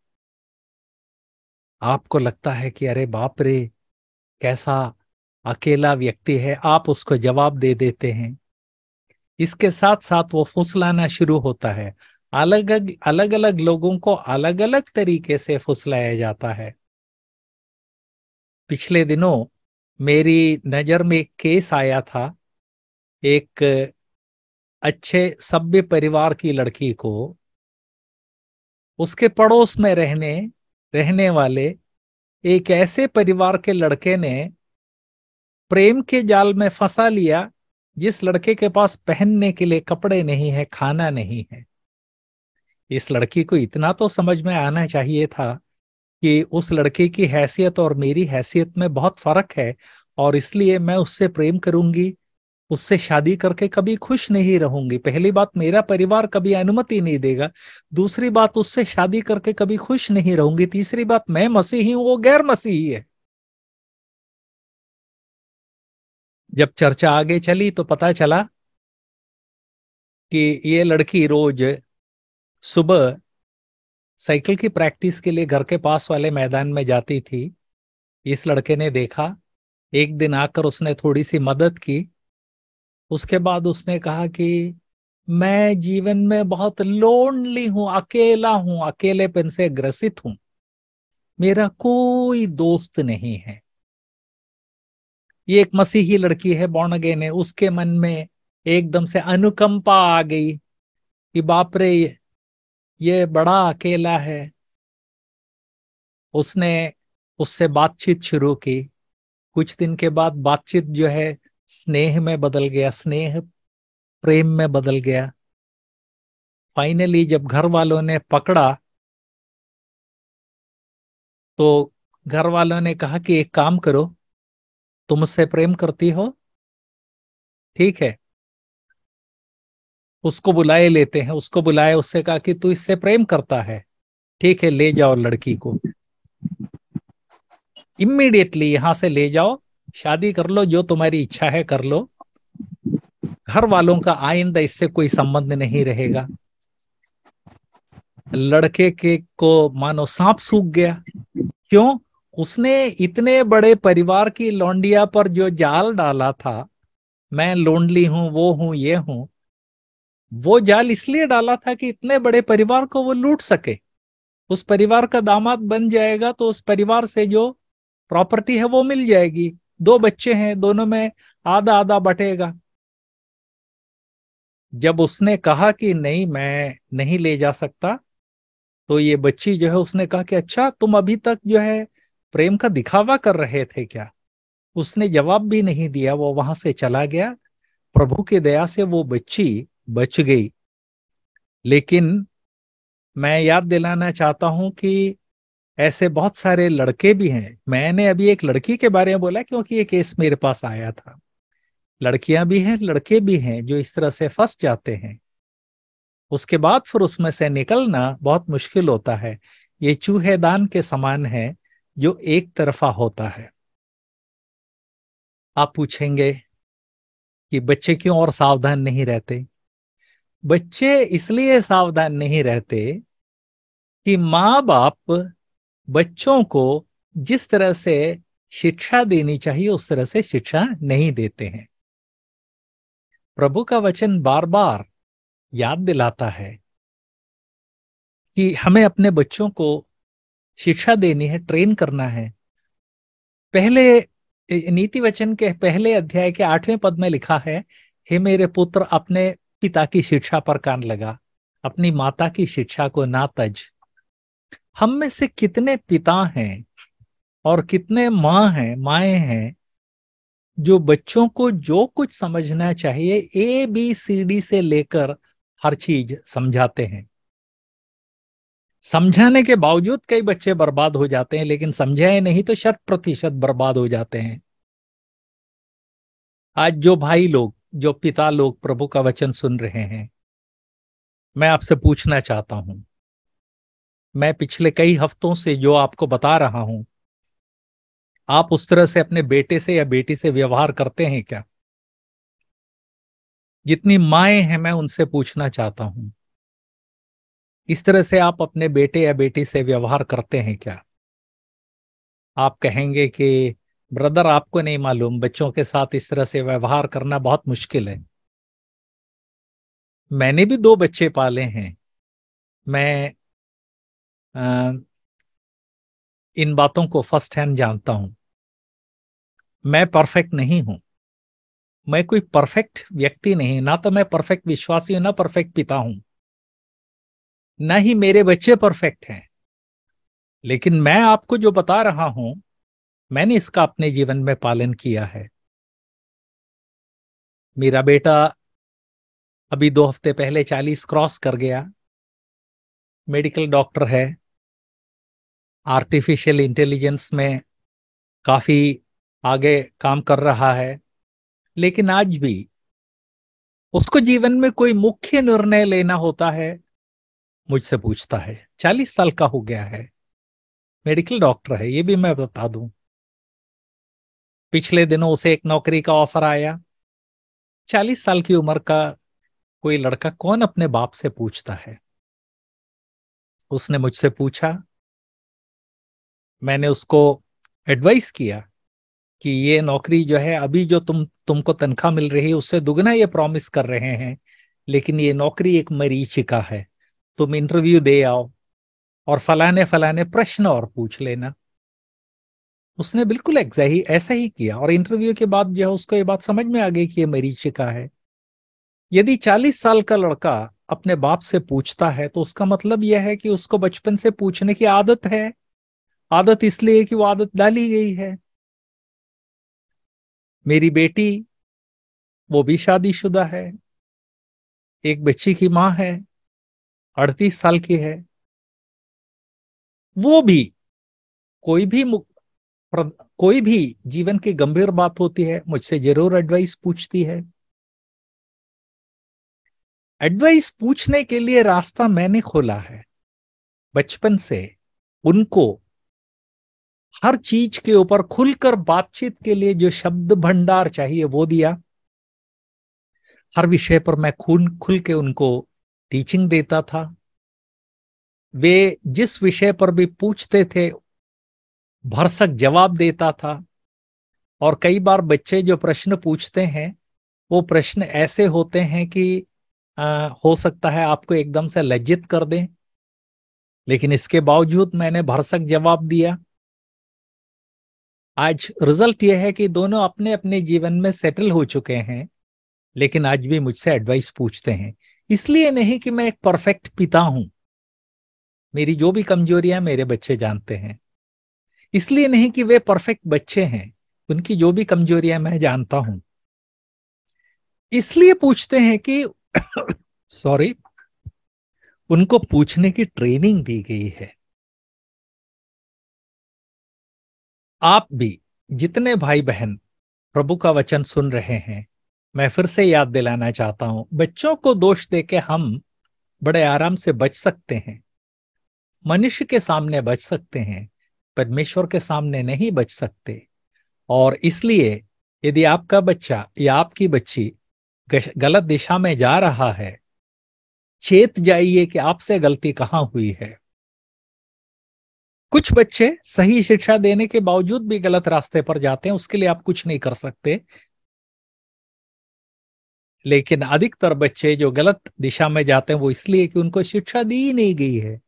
आपको लगता है कि अरे बाप रे कैसा अकेला व्यक्ति है आप उसको जवाब दे देते हैं इसके साथ साथ वो फुसलाना शुरू होता है अलग अलग अलग लोगों को अलग अलग तरीके से फुसलाया जाता है पिछले दिनों मेरी नज़र में एक केस आया था एक अच्छे सभ्य परिवार की लड़की को उसके पड़ोस में रहने रहने वाले एक ऐसे परिवार के लड़के ने प्रेम के जाल में फंसा लिया जिस लड़के के पास पहनने के लिए कपड़े नहीं है खाना नहीं है इस लड़की को इतना तो समझ में आना चाहिए था कि उस लड़के की हैसियत और मेरी हैसियत में बहुत फर्क है और इसलिए मैं उससे प्रेम करूंगी उससे शादी करके कभी खुश नहीं रहूंगी पहली बात मेरा परिवार कभी अनुमति नहीं देगा दूसरी बात उससे शादी करके कभी खुश नहीं रहूंगी तीसरी बात मैं मसीही हूं वो गैर मसीही है जब चर्चा आगे चली तो पता चला कि ये लड़की रोज सुबह साइकिल की प्रैक्टिस के लिए घर के पास वाले मैदान में जाती थी इस लड़के ने देखा एक दिन आकर उसने थोड़ी सी मदद की उसके बाद उसने कहा कि मैं जीवन में बहुत लोनली हूं अकेला हूं अकेलेपन से ग्रसित हूं मेरा कोई दोस्त नहीं है ये एक मसीही लड़की है बॉर्नगे ने उसके मन में एकदम से अनुकंपा आ गई कि बाप रे ये बड़ा अकेला है उसने उससे बातचीत शुरू की कुछ दिन के बाद बातचीत जो है स्नेह में बदल गया स्नेह प्रेम में बदल गया फाइनली जब घर वालों ने पकड़ा तो घर वालों ने कहा कि एक काम करो तुम उससे प्रेम करती हो ठीक है उसको बुलाए लेते हैं उसको बुलाए उससे कहा कि तू इससे प्रेम करता है ठीक है ले जाओ लड़की को इमिडिएटली यहां से ले जाओ शादी कर लो जो तुम्हारी इच्छा है कर लो घर वालों का आइंदा इससे कोई संबंध नहीं रहेगा लड़के के को मानो सांप सूख गया क्यों उसने इतने बड़े परिवार की लौंडिया पर जो जाल डाला था मैं लोंडली हूं वो हूं ये हूं वो जाल इसलिए डाला था कि इतने बड़े परिवार को वो लूट सके उस परिवार का दामाद बन जाएगा तो उस परिवार से जो प्रॉपर्टी है वो मिल जाएगी दो बच्चे हैं दोनों में आधा आधा बटेगा जब उसने कहा कि नहीं मैं नहीं ले जा सकता तो ये बच्ची जो है उसने कहा कि अच्छा तुम अभी तक जो है प्रेम का दिखावा कर रहे थे क्या उसने जवाब भी नहीं दिया वो वहां से चला गया प्रभु की दया से वो बच्ची बच गई लेकिन मैं याद दिलाना चाहता हूं कि ऐसे बहुत सारे लड़के भी हैं मैंने अभी एक लड़की के बारे में बोला क्योंकि ये केस मेरे पास आया था लड़कियां भी हैं लड़के भी हैं जो इस तरह से फंस जाते हैं उसके बाद फिर उसमें से निकलना बहुत मुश्किल होता है ये चूहेदान के समान है जो एक तरफा होता है आप पूछेंगे कि बच्चे क्यों और सावधान नहीं रहते बच्चे इसलिए सावधान नहीं रहते कि माँ बाप बच्चों को जिस तरह से शिक्षा देनी चाहिए उस तरह से शिक्षा नहीं देते हैं प्रभु का वचन बार बार याद दिलाता है कि हमें अपने बच्चों को शिक्षा देनी है ट्रेन करना है पहले नीति वचन के पहले अध्याय के आठवें पद में लिखा है हे मेरे पुत्र अपने पिता की शिक्षा पर कान लगा अपनी माता की शिक्षा को ना तज हम में से कितने पिता हैं और कितने माँ हैं माए हैं जो बच्चों को जो कुछ समझना चाहिए ए बी सी डी से लेकर हर चीज समझाते हैं समझाने के बावजूद कई बच्चे बर्बाद हो जाते हैं लेकिन समझाए नहीं तो शत प्रतिशत बर्बाद हो जाते हैं आज जो भाई लोग जो पिता लोग प्रभु का वचन सुन रहे हैं मैं आपसे पूछना चाहता हूं मैं पिछले कई हफ्तों से जो आपको बता रहा हूं आप उस तरह से अपने बेटे से या बेटी से व्यवहार करते हैं क्या जितनी माए हैं मैं उनसे पूछना चाहता हूं इस तरह से आप अपने बेटे या बेटी से व्यवहार करते हैं क्या आप कहेंगे कि ब्रदर आपको नहीं मालूम बच्चों के साथ इस तरह से व्यवहार करना बहुत मुश्किल है मैंने भी दो बच्चे पाले हैं मैं आ, इन बातों को फर्स्ट हैंड जानता हूं मैं परफेक्ट नहीं हूं मैं कोई परफेक्ट व्यक्ति नहीं ना तो मैं परफेक्ट विश्वासी हूं ना परफेक्ट पिता हूं ना ही मेरे बच्चे परफेक्ट हैं लेकिन मैं आपको जो बता रहा हूं मैंने इसका अपने जीवन में पालन किया है मेरा बेटा अभी दो हफ्ते पहले चालीस क्रॉस कर गया मेडिकल डॉक्टर है आर्टिफिशियल इंटेलिजेंस में काफ़ी आगे काम कर रहा है लेकिन आज भी उसको जीवन में कोई मुख्य निर्णय लेना होता है मुझसे पूछता है चालीस साल का हो गया है मेडिकल डॉक्टर है ये भी मैं बता दूं पिछले दिनों उसे एक नौकरी का ऑफर आया चालीस साल की उम्र का कोई लड़का कौन अपने बाप से पूछता है उसने मुझसे पूछा मैंने उसको एडवाइस किया कि ये नौकरी जो है अभी जो तुम तुमको तनख्वाह मिल रही है उससे दुगना ये प्रॉमिस कर रहे हैं लेकिन ये नौकरी एक मरीचिका है तुम इंटरव्यू दे आओ और फलाने फलाने प्रश्न और पूछ लेना उसने बिल्कुल एग्जा ही ऐसा ही किया और इंटरव्यू के बाद जो है उसको ये बात समझ में आ गई कि ये मेरी का है यदि चालीस साल का लड़का अपने बाप से पूछता है तो उसका मतलब यह है कि उसको बचपन से पूछने की आदत है आदत इसलिए कि वो आदत डाली गई है मेरी बेटी वो भी शादीशुदा है एक बच्ची की मां है अड़तीस साल की है वो भी कोई भी कोई भी जीवन की गंभीर बात होती है मुझसे जरूर एडवाइस पूछती है एडवाइस पूछने के लिए रास्ता मैंने खोला है बचपन से उनको हर चीज के ऊपर खुलकर बातचीत के लिए जो शब्द भंडार चाहिए वो दिया हर विषय पर मैं खून खुल के उनको टीचिंग देता था वे जिस विषय पर भी पूछते थे भरसक जवाब देता था और कई बार बच्चे जो प्रश्न पूछते हैं वो प्रश्न ऐसे होते हैं कि आ, हो सकता है आपको एकदम से लज्जित कर दें लेकिन इसके बावजूद मैंने भरसक जवाब दिया आज रिजल्ट यह है कि दोनों अपने अपने जीवन में सेटल हो चुके हैं लेकिन आज भी मुझसे एडवाइस पूछते हैं इसलिए नहीं कि मैं एक परफेक्ट पिता हूं मेरी जो भी कमजोरियां मेरे बच्चे जानते हैं इसलिए नहीं कि वे परफेक्ट बच्चे हैं उनकी जो भी कमजोरियां मैं जानता हूं इसलिए पूछते हैं कि सॉरी उनको पूछने की ट्रेनिंग दी गई है आप भी जितने भाई बहन प्रभु का वचन सुन रहे हैं मैं फिर से याद दिलाना चाहता हूं बच्चों को दोष देके हम बड़े आराम से बच सकते हैं मनुष्य के सामने बच सकते हैं परमेश्वर के सामने नहीं बच सकते और इसलिए यदि आपका बच्चा या आपकी बच्ची गलत दिशा में जा रहा है चेत जाइए कि आपसे गलती कहां हुई है कुछ बच्चे सही शिक्षा देने के बावजूद भी गलत रास्ते पर जाते हैं उसके लिए आप कुछ नहीं कर सकते लेकिन अधिकतर बच्चे जो गलत दिशा में जाते हैं वो इसलिए कि उनको शिक्षा दी ही नहीं गई है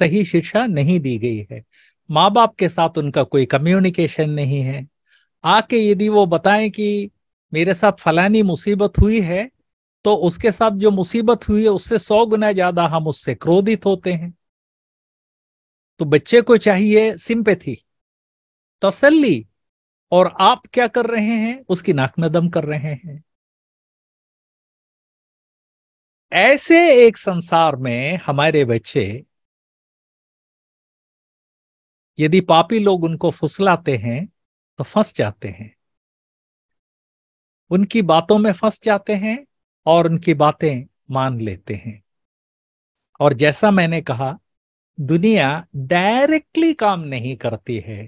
सही शिक्षा नहीं दी गई है माँ बाप के साथ उनका कोई कम्युनिकेशन नहीं है आके यदि वो बताएं कि मेरे साथ फलानी मुसीबत हुई है तो उसके साथ जो मुसीबत हुई है उससे सौ गुना ज्यादा हम उससे क्रोधित होते हैं तो बच्चे को चाहिए सिंपेथी तसल्ली और आप क्या कर रहे हैं उसकी नाकनदम कर रहे हैं ऐसे एक संसार में हमारे बच्चे यदि पापी लोग उनको फुसलाते हैं तो फंस जाते हैं उनकी बातों में फंस जाते हैं और उनकी बातें मान लेते हैं और जैसा मैंने कहा दुनिया डायरेक्टली काम नहीं करती है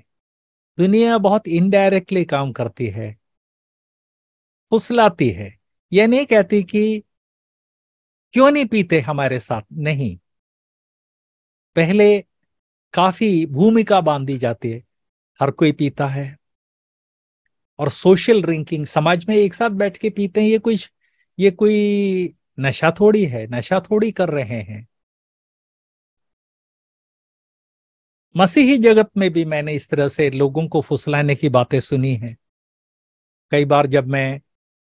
दुनिया बहुत इनडायरेक्टली काम करती है फुसलाती है यह नहीं कहती कि क्यों नहीं पीते हमारे साथ नहीं पहले काफी भूमिका बांधी जाती है हर कोई पीता है और सोशल ड्रिंकिंग समाज में एक साथ बैठ के पीते हैं ये कुछ ये कोई नशा थोड़ी है नशा थोड़ी कर रहे हैं मसीही जगत में भी मैंने इस तरह से लोगों को फुसलाने की बातें सुनी हैं कई बार जब मैं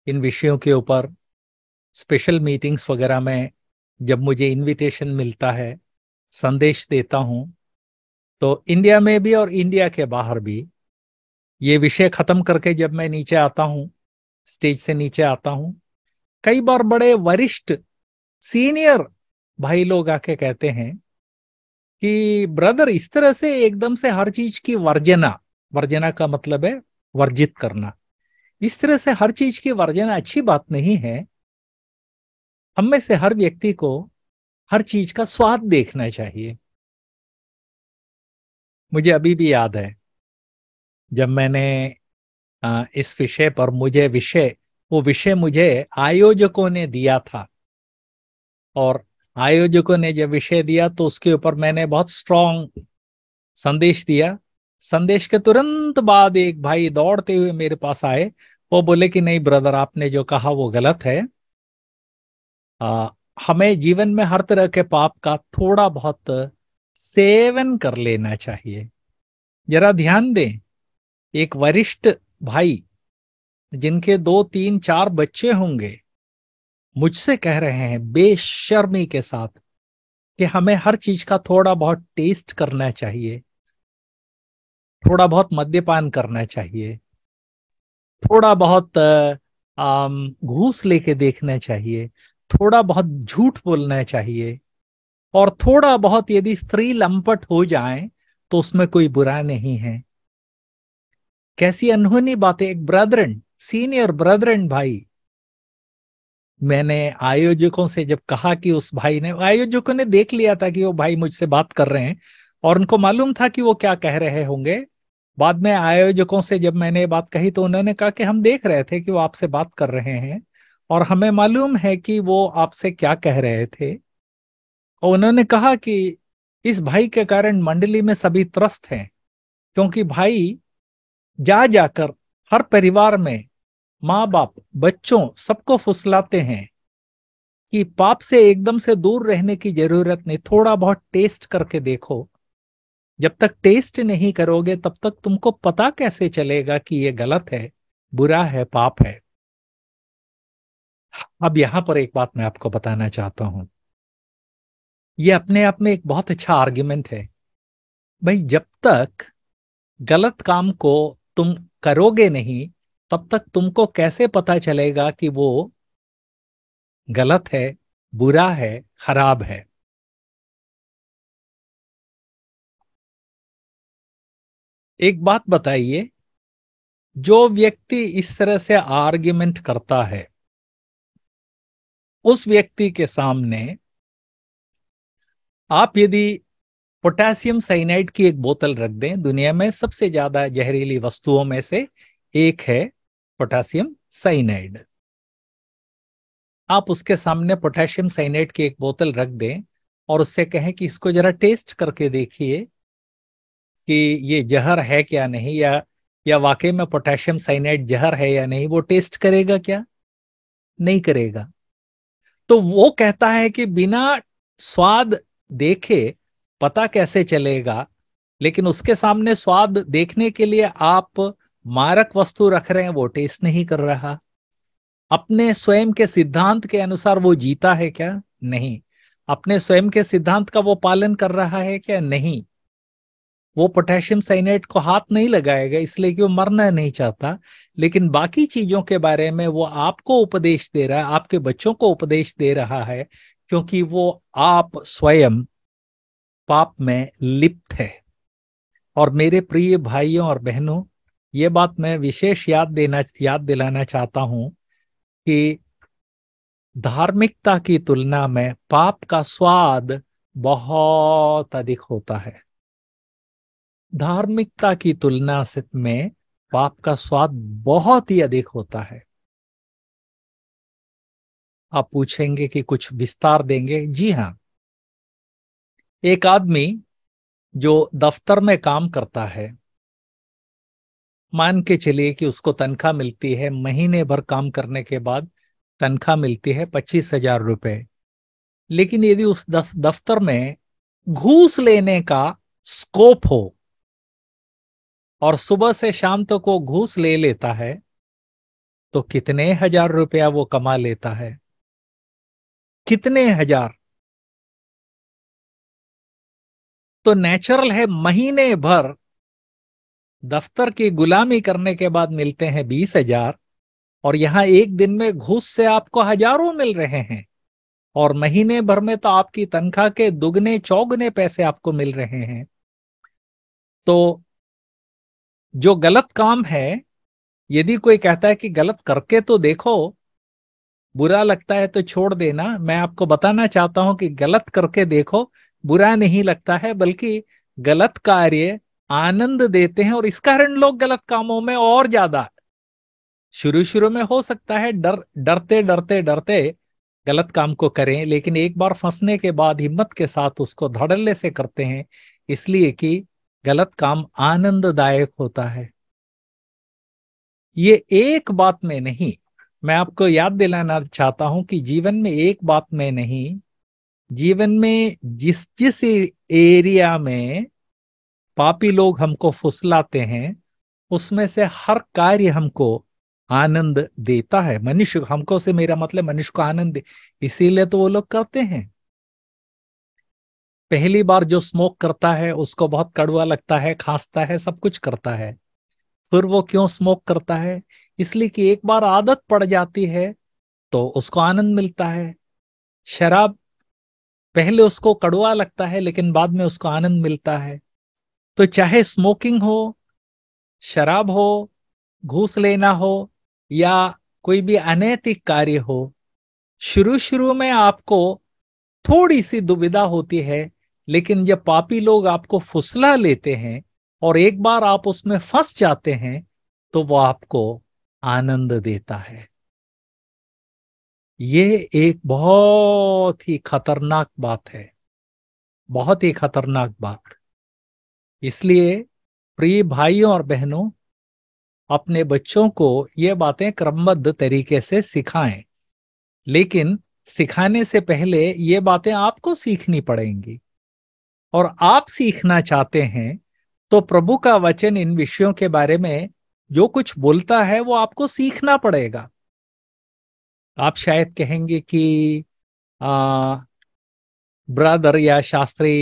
इन विषयों के ऊपर स्पेशल मीटिंग्स वगैरह में जब मुझे इनविटेशन मिलता है संदेश देता हूँ तो इंडिया में भी और इंडिया के बाहर भी ये विषय खत्म करके जब मैं नीचे आता हूँ स्टेज से नीचे आता हूँ कई बार बड़े वरिष्ठ सीनियर भाई लोग आके कहते हैं कि ब्रदर इस तरह से एकदम से हर चीज की वर्जना वर्जना का मतलब है वर्जित करना इस तरह से हर चीज की वर्जना अच्छी बात नहीं है हम में से हर व्यक्ति को हर चीज का स्वाद देखना चाहिए मुझे अभी भी याद है जब मैंने इस विषय पर मुझे विषय वो विषय मुझे आयोजकों ने दिया था और आयोजकों ने जब विषय दिया तो उसके ऊपर मैंने बहुत स्ट्रॉन्ग संदेश दिया संदेश के तुरंत बाद एक भाई दौड़ते हुए मेरे पास आए वो बोले कि नहीं ब्रदर आपने जो कहा वो गलत है आ, हमें जीवन में हर तरह के पाप का थोड़ा बहुत सेवन कर लेना चाहिए जरा ध्यान दें एक वरिष्ठ भाई जिनके दो तीन चार बच्चे होंगे मुझसे कह रहे हैं बेशर्मी के साथ कि हमें हर चीज का थोड़ा बहुत टेस्ट करना चाहिए थोड़ा बहुत मद्यपान करना चाहिए थोड़ा बहुत घूस लेके देखना चाहिए थोड़ा बहुत झूठ बोलना चाहिए और थोड़ा बहुत यदि स्त्री लंपट हो जाए तो उसमें कोई बुरा नहीं है कैसी अनहोनी बातें एक ब्रदरन सीनियर ब्रदरन भाई मैंने आयोजकों से जब कहा कि उस भाई ने आयोजकों ने देख लिया था कि वो भाई मुझसे बात कर रहे हैं और उनको मालूम था कि वो क्या कह रहे होंगे बाद में आयोजकों से जब मैंने ये बात कही तो उन्होंने कहा कि हम देख रहे थे कि वो आपसे बात कर रहे हैं और हमें मालूम है कि वो आपसे क्या कह रहे थे और उन्होंने कहा कि इस भाई के कारण मंडली में सभी त्रस्त हैं क्योंकि भाई जा जाकर हर परिवार में माँ बाप बच्चों सबको फुसलाते हैं कि पाप से एकदम से दूर रहने की जरूरत नहीं थोड़ा बहुत टेस्ट करके देखो जब तक टेस्ट नहीं करोगे तब तक तुमको पता कैसे चलेगा कि ये गलत है बुरा है पाप है अब यहां पर एक बात मैं आपको बताना चाहता हूं ये अपने आप में एक बहुत अच्छा आर्ग्यूमेंट है भाई जब तक गलत काम को तुम करोगे नहीं तब तक तुमको कैसे पता चलेगा कि वो गलत है बुरा है खराब है एक बात बताइए जो व्यक्ति इस तरह से आर्ग्यूमेंट करता है उस व्यक्ति के सामने आप यदि पोटेशियम साइनाइड की एक बोतल रख दें दुनिया में सबसे ज्यादा जहरीली वस्तुओं में से एक है पोटेशियम साइनाइड आप उसके सामने पोटेशियम साइनाइड की एक बोतल रख दें और उससे कहें कि इसको जरा टेस्ट करके देखिए कि ये जहर है क्या नहीं या या वाकई में पोटेशियम साइनाइड जहर है या नहीं वो टेस्ट करेगा क्या नहीं करेगा तो वो कहता है कि बिना स्वाद देखे पता कैसे चलेगा लेकिन उसके सामने स्वाद देखने के लिए आप मारक वस्तु रख रहे हैं वो टेस्ट नहीं कर रहा अपने स्वयं के सिद्धांत के अनुसार वो जीता है क्या नहीं अपने स्वयं के सिद्धांत का वो पालन कर रहा है क्या नहीं वो पोटेशियम साइनेट को हाथ नहीं लगाएगा इसलिए कि वो मरना नहीं चाहता लेकिन बाकी चीजों के बारे में वो आपको उपदेश दे रहा है आपके बच्चों को उपदेश दे रहा है क्योंकि वो आप स्वयं पाप में लिप्त है और मेरे प्रिय भाइयों और बहनों ये बात मैं विशेष याद देना याद दिलाना चाहता हूं कि धार्मिकता की तुलना में पाप का स्वाद बहुत अधिक होता है धार्मिकता की तुलना में पाप का स्वाद बहुत ही अधिक होता है आप पूछेंगे कि कुछ विस्तार देंगे जी हाँ एक आदमी जो दफ्तर में काम करता है मान के चलिए कि उसको तनख्वाह मिलती है महीने भर काम करने के बाद तनख्वाह मिलती है पच्चीस हजार रुपये लेकिन यदि उस दफ, दफ्तर में घूस लेने का स्कोप हो और सुबह से शाम तक तो वो घूस ले लेता है तो कितने हजार रुपया वो कमा लेता है कितने हजार तो नेचुरल है महीने भर दफ्तर की गुलामी करने के बाद मिलते हैं बीस हजार और यहां एक दिन में घूस से आपको हजारों मिल रहे हैं और महीने भर में तो आपकी तनख्वाह के दुगने चौगने पैसे आपको मिल रहे हैं तो जो गलत काम है यदि कोई कहता है कि गलत करके तो देखो बुरा लगता है तो छोड़ देना मैं आपको बताना चाहता हूं कि गलत करके देखो बुरा नहीं लगता है बल्कि गलत कार्य आनंद देते हैं और इस कारण लोग गलत कामों में और ज्यादा शुरू शुरू में हो सकता है डर डरते डरते डरते गलत काम को करें लेकिन एक बार फंसने के बाद हिम्मत के साथ उसको धड़ल्ले से करते हैं इसलिए कि गलत काम आनंददायक होता है ये एक बात में नहीं मैं आपको याद दिलाना चाहता हूं कि जीवन में एक बात में नहीं जीवन में जिस जिस एरिया में पापी लोग हमको फुसलाते हैं उसमें से हर कार्य हमको आनंद देता है मनुष्य हमको से मेरा मतलब मनुष्य को आनंद इसीलिए तो वो लोग करते हैं पहली बार जो स्मोक करता है उसको बहुत कड़वा लगता है खांसता है सब कुछ करता है फिर वो क्यों स्मोक करता है इसलिए कि एक बार आदत पड़ जाती है तो उसको आनंद मिलता है शराब पहले उसको कड़वा लगता है लेकिन बाद में उसको आनंद मिलता है तो चाहे स्मोकिंग हो शराब हो घूस लेना हो या कोई भी अनैतिक कार्य हो शुरू शुरू में आपको थोड़ी सी दुविधा होती है लेकिन जब पापी लोग आपको फुसला लेते हैं और एक बार आप उसमें फंस जाते हैं तो वो आपको आनंद देता है ये एक बहुत ही खतरनाक बात है बहुत ही खतरनाक बात इसलिए प्रिय भाइयों और बहनों अपने बच्चों को ये बातें क्रमबद्ध तरीके से सिखाएं लेकिन सिखाने से पहले ये बातें आपको सीखनी पड़ेंगी और आप सीखना चाहते हैं तो प्रभु का वचन इन विषयों के बारे में जो कुछ बोलता है वो आपको सीखना पड़ेगा आप शायद कहेंगे कि आ, ब्रदर या शास्त्री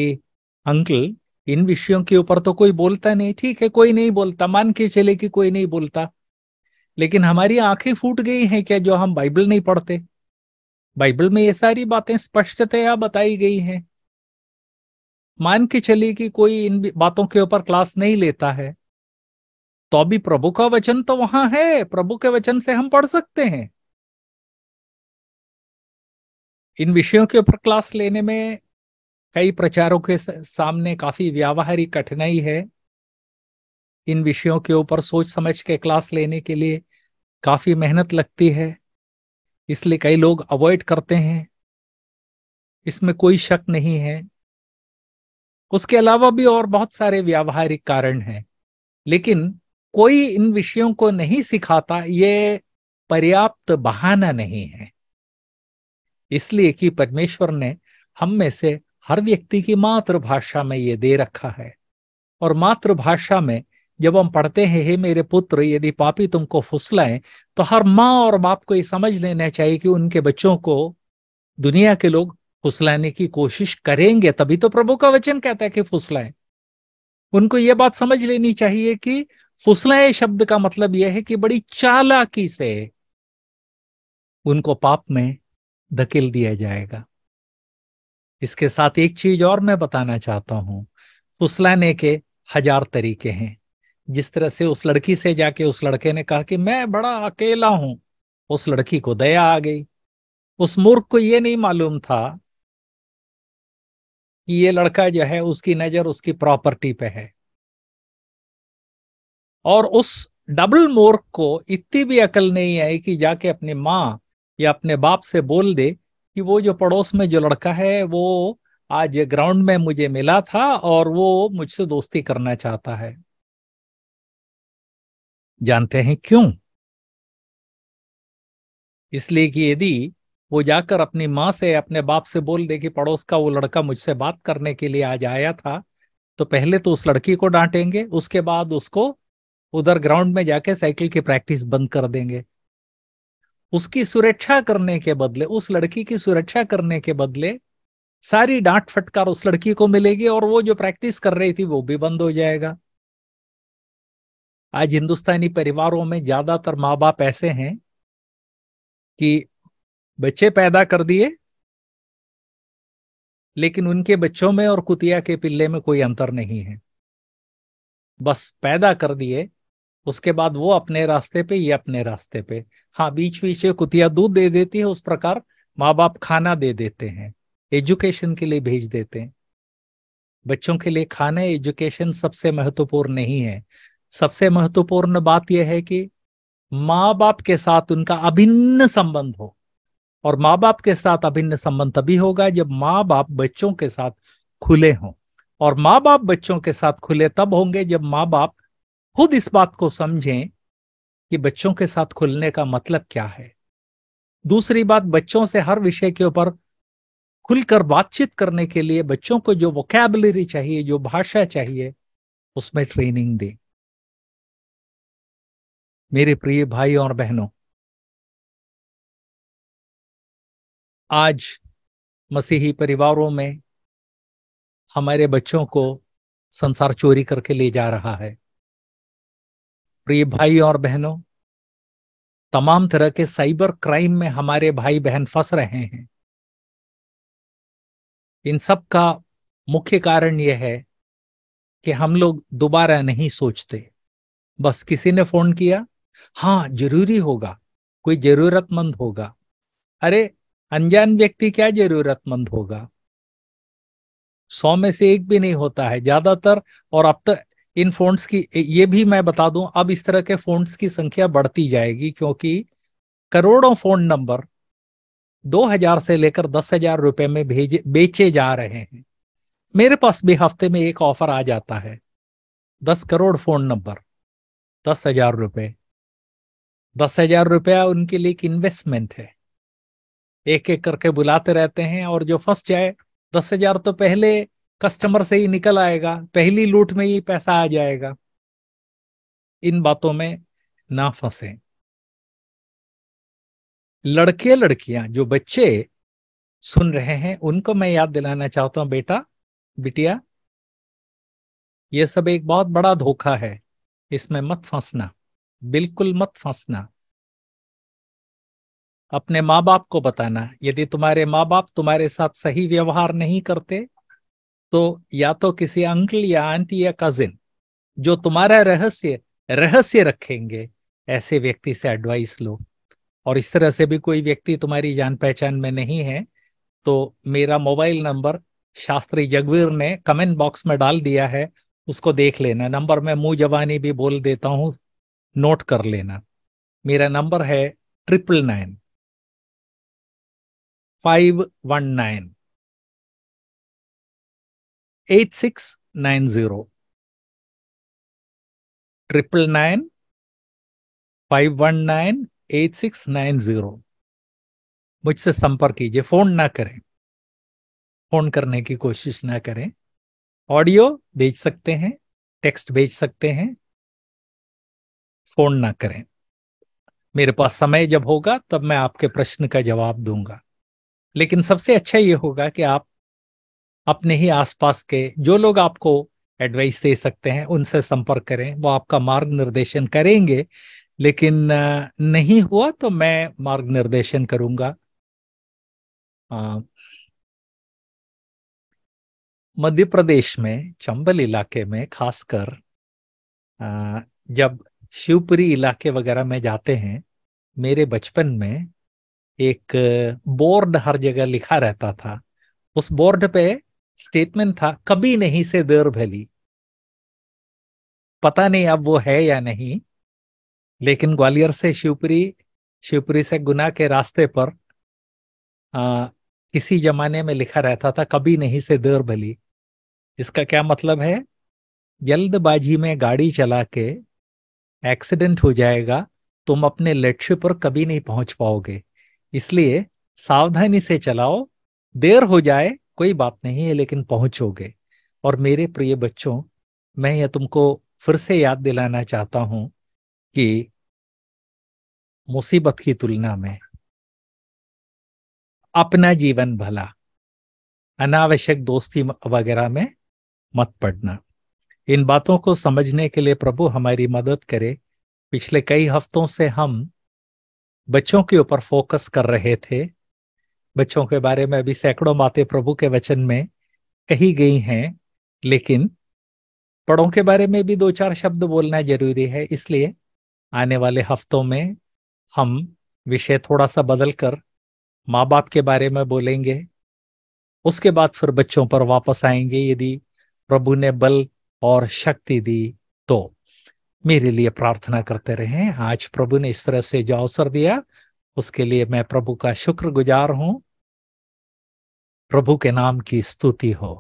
अंकल इन विषयों के ऊपर तो कोई बोलता नहीं ठीक है कोई नहीं बोलता मान के चले कि कोई नहीं बोलता लेकिन हमारी आंखें फूट गई हैं क्या जो हम बाइबल नहीं पढ़ते बाइबल में ये सारी बातें स्पष्टतया बताई गई हैं मान के चलिए कि कोई इन बातों के ऊपर क्लास नहीं लेता है तो अभी प्रभु का वचन तो वहां है प्रभु के वचन से हम पढ़ सकते हैं इन विषयों के ऊपर क्लास लेने में कई प्रचारों के सामने काफी व्यावहारिक कठिनाई है इन विषयों के ऊपर सोच समझ के क्लास लेने के लिए काफी मेहनत लगती है इसलिए कई लोग अवॉइड करते हैं इसमें कोई शक नहीं है उसके अलावा भी और बहुत सारे व्यावहारिक कारण हैं लेकिन कोई इन विषयों को नहीं सिखाता ये पर्याप्त बहाना नहीं है इसलिए कि परमेश्वर ने हम में से हर व्यक्ति की मातृभाषा में ये दे रखा है और मातृभाषा में जब हम पढ़ते हैं हे मेरे पुत्र यदि पापी तुमको फुसलाएं तो हर माँ और बाप को ये समझ लेना चाहिए कि उनके बच्चों को दुनिया के लोग फुसलाने की कोशिश करेंगे तभी तो प्रभु का वचन कहता है कि फुसलाएं उनको यह बात समझ लेनी चाहिए कि फुसलाए शब्द का मतलब यह है कि बड़ी चालाकी से उनको पाप में धकेल दिया जाएगा इसके साथ एक चीज और मैं बताना चाहता हूं फुसलाने के हजार तरीके हैं जिस तरह से उस लड़की से जाके उस लड़के ने कहा कि मैं बड़ा अकेला हूं उस लड़की को दया आ गई उस मूर्ख को यह नहीं मालूम था कि ये लड़का जो है उसकी नजर उसकी प्रॉपर्टी पे है और उस डबल मोर्ख को इतनी भी अकल नहीं आई कि जाके अपनी माँ या अपने बाप से बोल दे कि वो जो पड़ोस में जो लड़का है वो आज ग्राउंड में मुझे मिला था और वो मुझसे दोस्ती करना चाहता है जानते हैं क्यों इसलिए कि यदि वो जाकर अपनी माँ से अपने बाप से बोल दे कि पड़ोस का वो लड़का मुझसे बात करने के लिए आज आया था तो पहले तो उस लड़की को डांटेंगे उसके बाद उसको उधर ग्राउंड में जाके साइकिल की प्रैक्टिस बंद कर देंगे उसकी सुरक्षा करने के बदले उस लड़की की सुरक्षा करने के बदले सारी डांट फटकार उस लड़की को मिलेगी और वो जो प्रैक्टिस कर रही थी वो भी बंद हो जाएगा आज हिंदुस्तानी परिवारों में ज्यादातर माँ बाप ऐसे हैं कि बच्चे पैदा कर दिए लेकिन उनके बच्चों में और कुतिया के पिल्ले में कोई अंतर नहीं है बस पैदा कर दिए उसके बाद वो अपने रास्ते पे ये अपने रास्ते पे हाँ बीच बीच में कुतिया दूध दे देती है उस प्रकार माँ बाप खाना दे देते हैं एजुकेशन के लिए भेज देते हैं बच्चों के लिए खाने एजुकेशन सबसे महत्वपूर्ण नहीं है सबसे महत्वपूर्ण बात यह है कि माँ बाप के साथ उनका अभिन्न संबंध हो और माँ बाप के साथ अभिन्न संबंध तभी होगा जब माँ बाप बच्चों के साथ खुले हों और माँ बाप बच्चों के साथ खुले तब होंगे जब माँ बाप खुद इस बात को समझें कि बच्चों के साथ खुलने का मतलब क्या है दूसरी बात बच्चों से हर विषय के ऊपर खुलकर बातचीत करने के लिए बच्चों को जो वोकेबलरी चाहिए जो भाषा चाहिए उसमें ट्रेनिंग दें मेरे प्रिय भाई और बहनों आज मसीही परिवारों में हमारे बच्चों को संसार चोरी करके ले जा रहा है प्रिय भाई और बहनों तमाम तरह के साइबर क्राइम में हमारे भाई बहन फंस रहे हैं इन सब का मुख्य कारण यह है कि हम लोग दोबारा नहीं सोचते बस किसी ने फोन किया हाँ जरूरी होगा कोई जरूरतमंद होगा अरे अनजान व्यक्ति क्या जरूरतमंद होगा सौ में से एक भी नहीं होता है ज्यादातर और अब तक तो इन फोन्स की ये भी मैं बता दूं अब इस तरह के फोन्स की संख्या बढ़ती जाएगी क्योंकि करोड़ों फोन नंबर 2000 से लेकर 10000 रुपए में भेजे बेचे जा रहे हैं मेरे पास भी हफ्ते में एक ऑफर आ जाता है 10 करोड़ फोन नंबर दस हजार रुपये दस हजार रुपया उनके लिए एक इन्वेस्टमेंट है एक एक करके बुलाते रहते हैं और जो फंस जाए दस हजार तो पहले कस्टमर से ही निकल आएगा पहली लूट में ही पैसा आ जाएगा इन बातों में ना फंसे लड़के लड़कियां जो बच्चे सुन रहे हैं उनको मैं याद दिलाना चाहता हूं बेटा बिटिया ये सब एक बहुत बड़ा धोखा है इसमें मत फंसना बिल्कुल मत फंसना अपने माँ बाप को बताना यदि तुम्हारे माँ बाप तुम्हारे साथ सही व्यवहार नहीं करते तो या तो किसी अंकल या आंटी या कजिन जो तुम्हारा रहस्य रहस्य रखेंगे ऐसे व्यक्ति से एडवाइस लो और इस तरह से भी कोई व्यक्ति तुम्हारी जान पहचान में नहीं है तो मेरा मोबाइल नंबर शास्त्री जगवीर ने कमेंट बॉक्स में डाल दिया है उसको देख लेना नंबर में मुंह जवानी भी बोल देता हूँ नोट कर लेना मेरा नंबर है triple nine nine zero triple nine five one nine eight six nine zero मुझसे संपर्क कीजिए फोन ना करें फोन करने की कोशिश ना करें ऑडियो भेज सकते हैं टेक्स्ट भेज सकते हैं फोन ना करें मेरे पास समय जब होगा तब मैं आपके प्रश्न का जवाब दूंगा लेकिन सबसे अच्छा ये होगा कि आप अपने ही आसपास के जो लोग आपको एडवाइस दे सकते हैं उनसे संपर्क करें वो आपका मार्ग निर्देशन करेंगे लेकिन नहीं हुआ तो मैं मार्ग निर्देशन करूंगा मध्य प्रदेश में चंबल इलाके में खासकर जब शिवपुरी इलाके वगैरह में जाते हैं मेरे बचपन में एक बोर्ड हर जगह लिखा रहता था उस बोर्ड पे स्टेटमेंट था कभी नहीं से देर भली पता नहीं अब वो है या नहीं लेकिन ग्वालियर से शिवपुरी शिवपुरी से गुना के रास्ते पर आ, किसी जमाने में लिखा रहता था कभी नहीं से देर भली इसका क्या मतलब है जल्दबाजी में गाड़ी चला के एक्सीडेंट हो जाएगा तुम अपने लक्ष्य पर कभी नहीं पहुंच पाओगे इसलिए सावधानी से चलाओ देर हो जाए कोई बात नहीं है लेकिन पहुंचोगे और मेरे प्रिय बच्चों मैं यह तुमको फिर से याद दिलाना चाहता हूं कि मुसीबत की तुलना में अपना जीवन भला अनावश्यक दोस्ती वगैरह में मत पड़ना इन बातों को समझने के लिए प्रभु हमारी मदद करे पिछले कई हफ्तों से हम बच्चों के ऊपर फोकस कर रहे थे बच्चों के बारे में अभी सैकड़ों बातें प्रभु के वचन में कही गई हैं लेकिन पड़ों के बारे में भी दो चार शब्द बोलना जरूरी है इसलिए आने वाले हफ्तों में हम विषय थोड़ा सा बदल कर माँ बाप के बारे में बोलेंगे उसके बाद फिर बच्चों पर वापस आएंगे यदि प्रभु ने बल और शक्ति दी तो मेरे लिए प्रार्थना करते रहे आज प्रभु ने इस तरह से जो अवसर दिया उसके लिए मैं प्रभु का शुक्र गुजार हूं प्रभु के नाम की स्तुति हो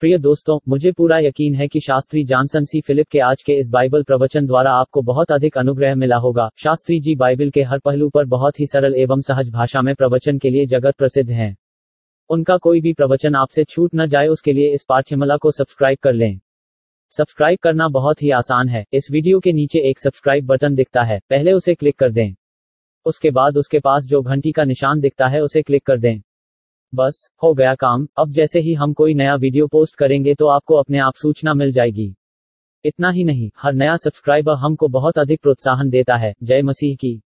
प्रिय दोस्तों मुझे पूरा यकीन है कि शास्त्री जॉनसन सी फिलिप के आज के इस बाइबल प्रवचन द्वारा आपको बहुत अधिक अनुग्रह मिला होगा शास्त्री जी बाइबल के हर पहलू पर बहुत ही सरल एवं सहज भाषा में प्रवचन के लिए जगत प्रसिद्ध हैं उनका कोई भी प्रवचन आपसे छूट न जाए उसके लिए इस पाठ्यमला को सब्सक्राइब कर लें सब्सक्राइब करना बहुत ही आसान है इस वीडियो के नीचे एक सब्सक्राइब बटन दिखता है पहले उसे क्लिक कर दें उसके बाद उसके पास जो घंटी का निशान दिखता है उसे क्लिक कर दें बस हो गया काम अब जैसे ही हम कोई नया वीडियो पोस्ट करेंगे तो आपको अपने आप सूचना मिल जाएगी इतना ही नहीं हर नया सब्सक्राइबर हमको बहुत अधिक प्रोत्साहन देता है जय मसीह की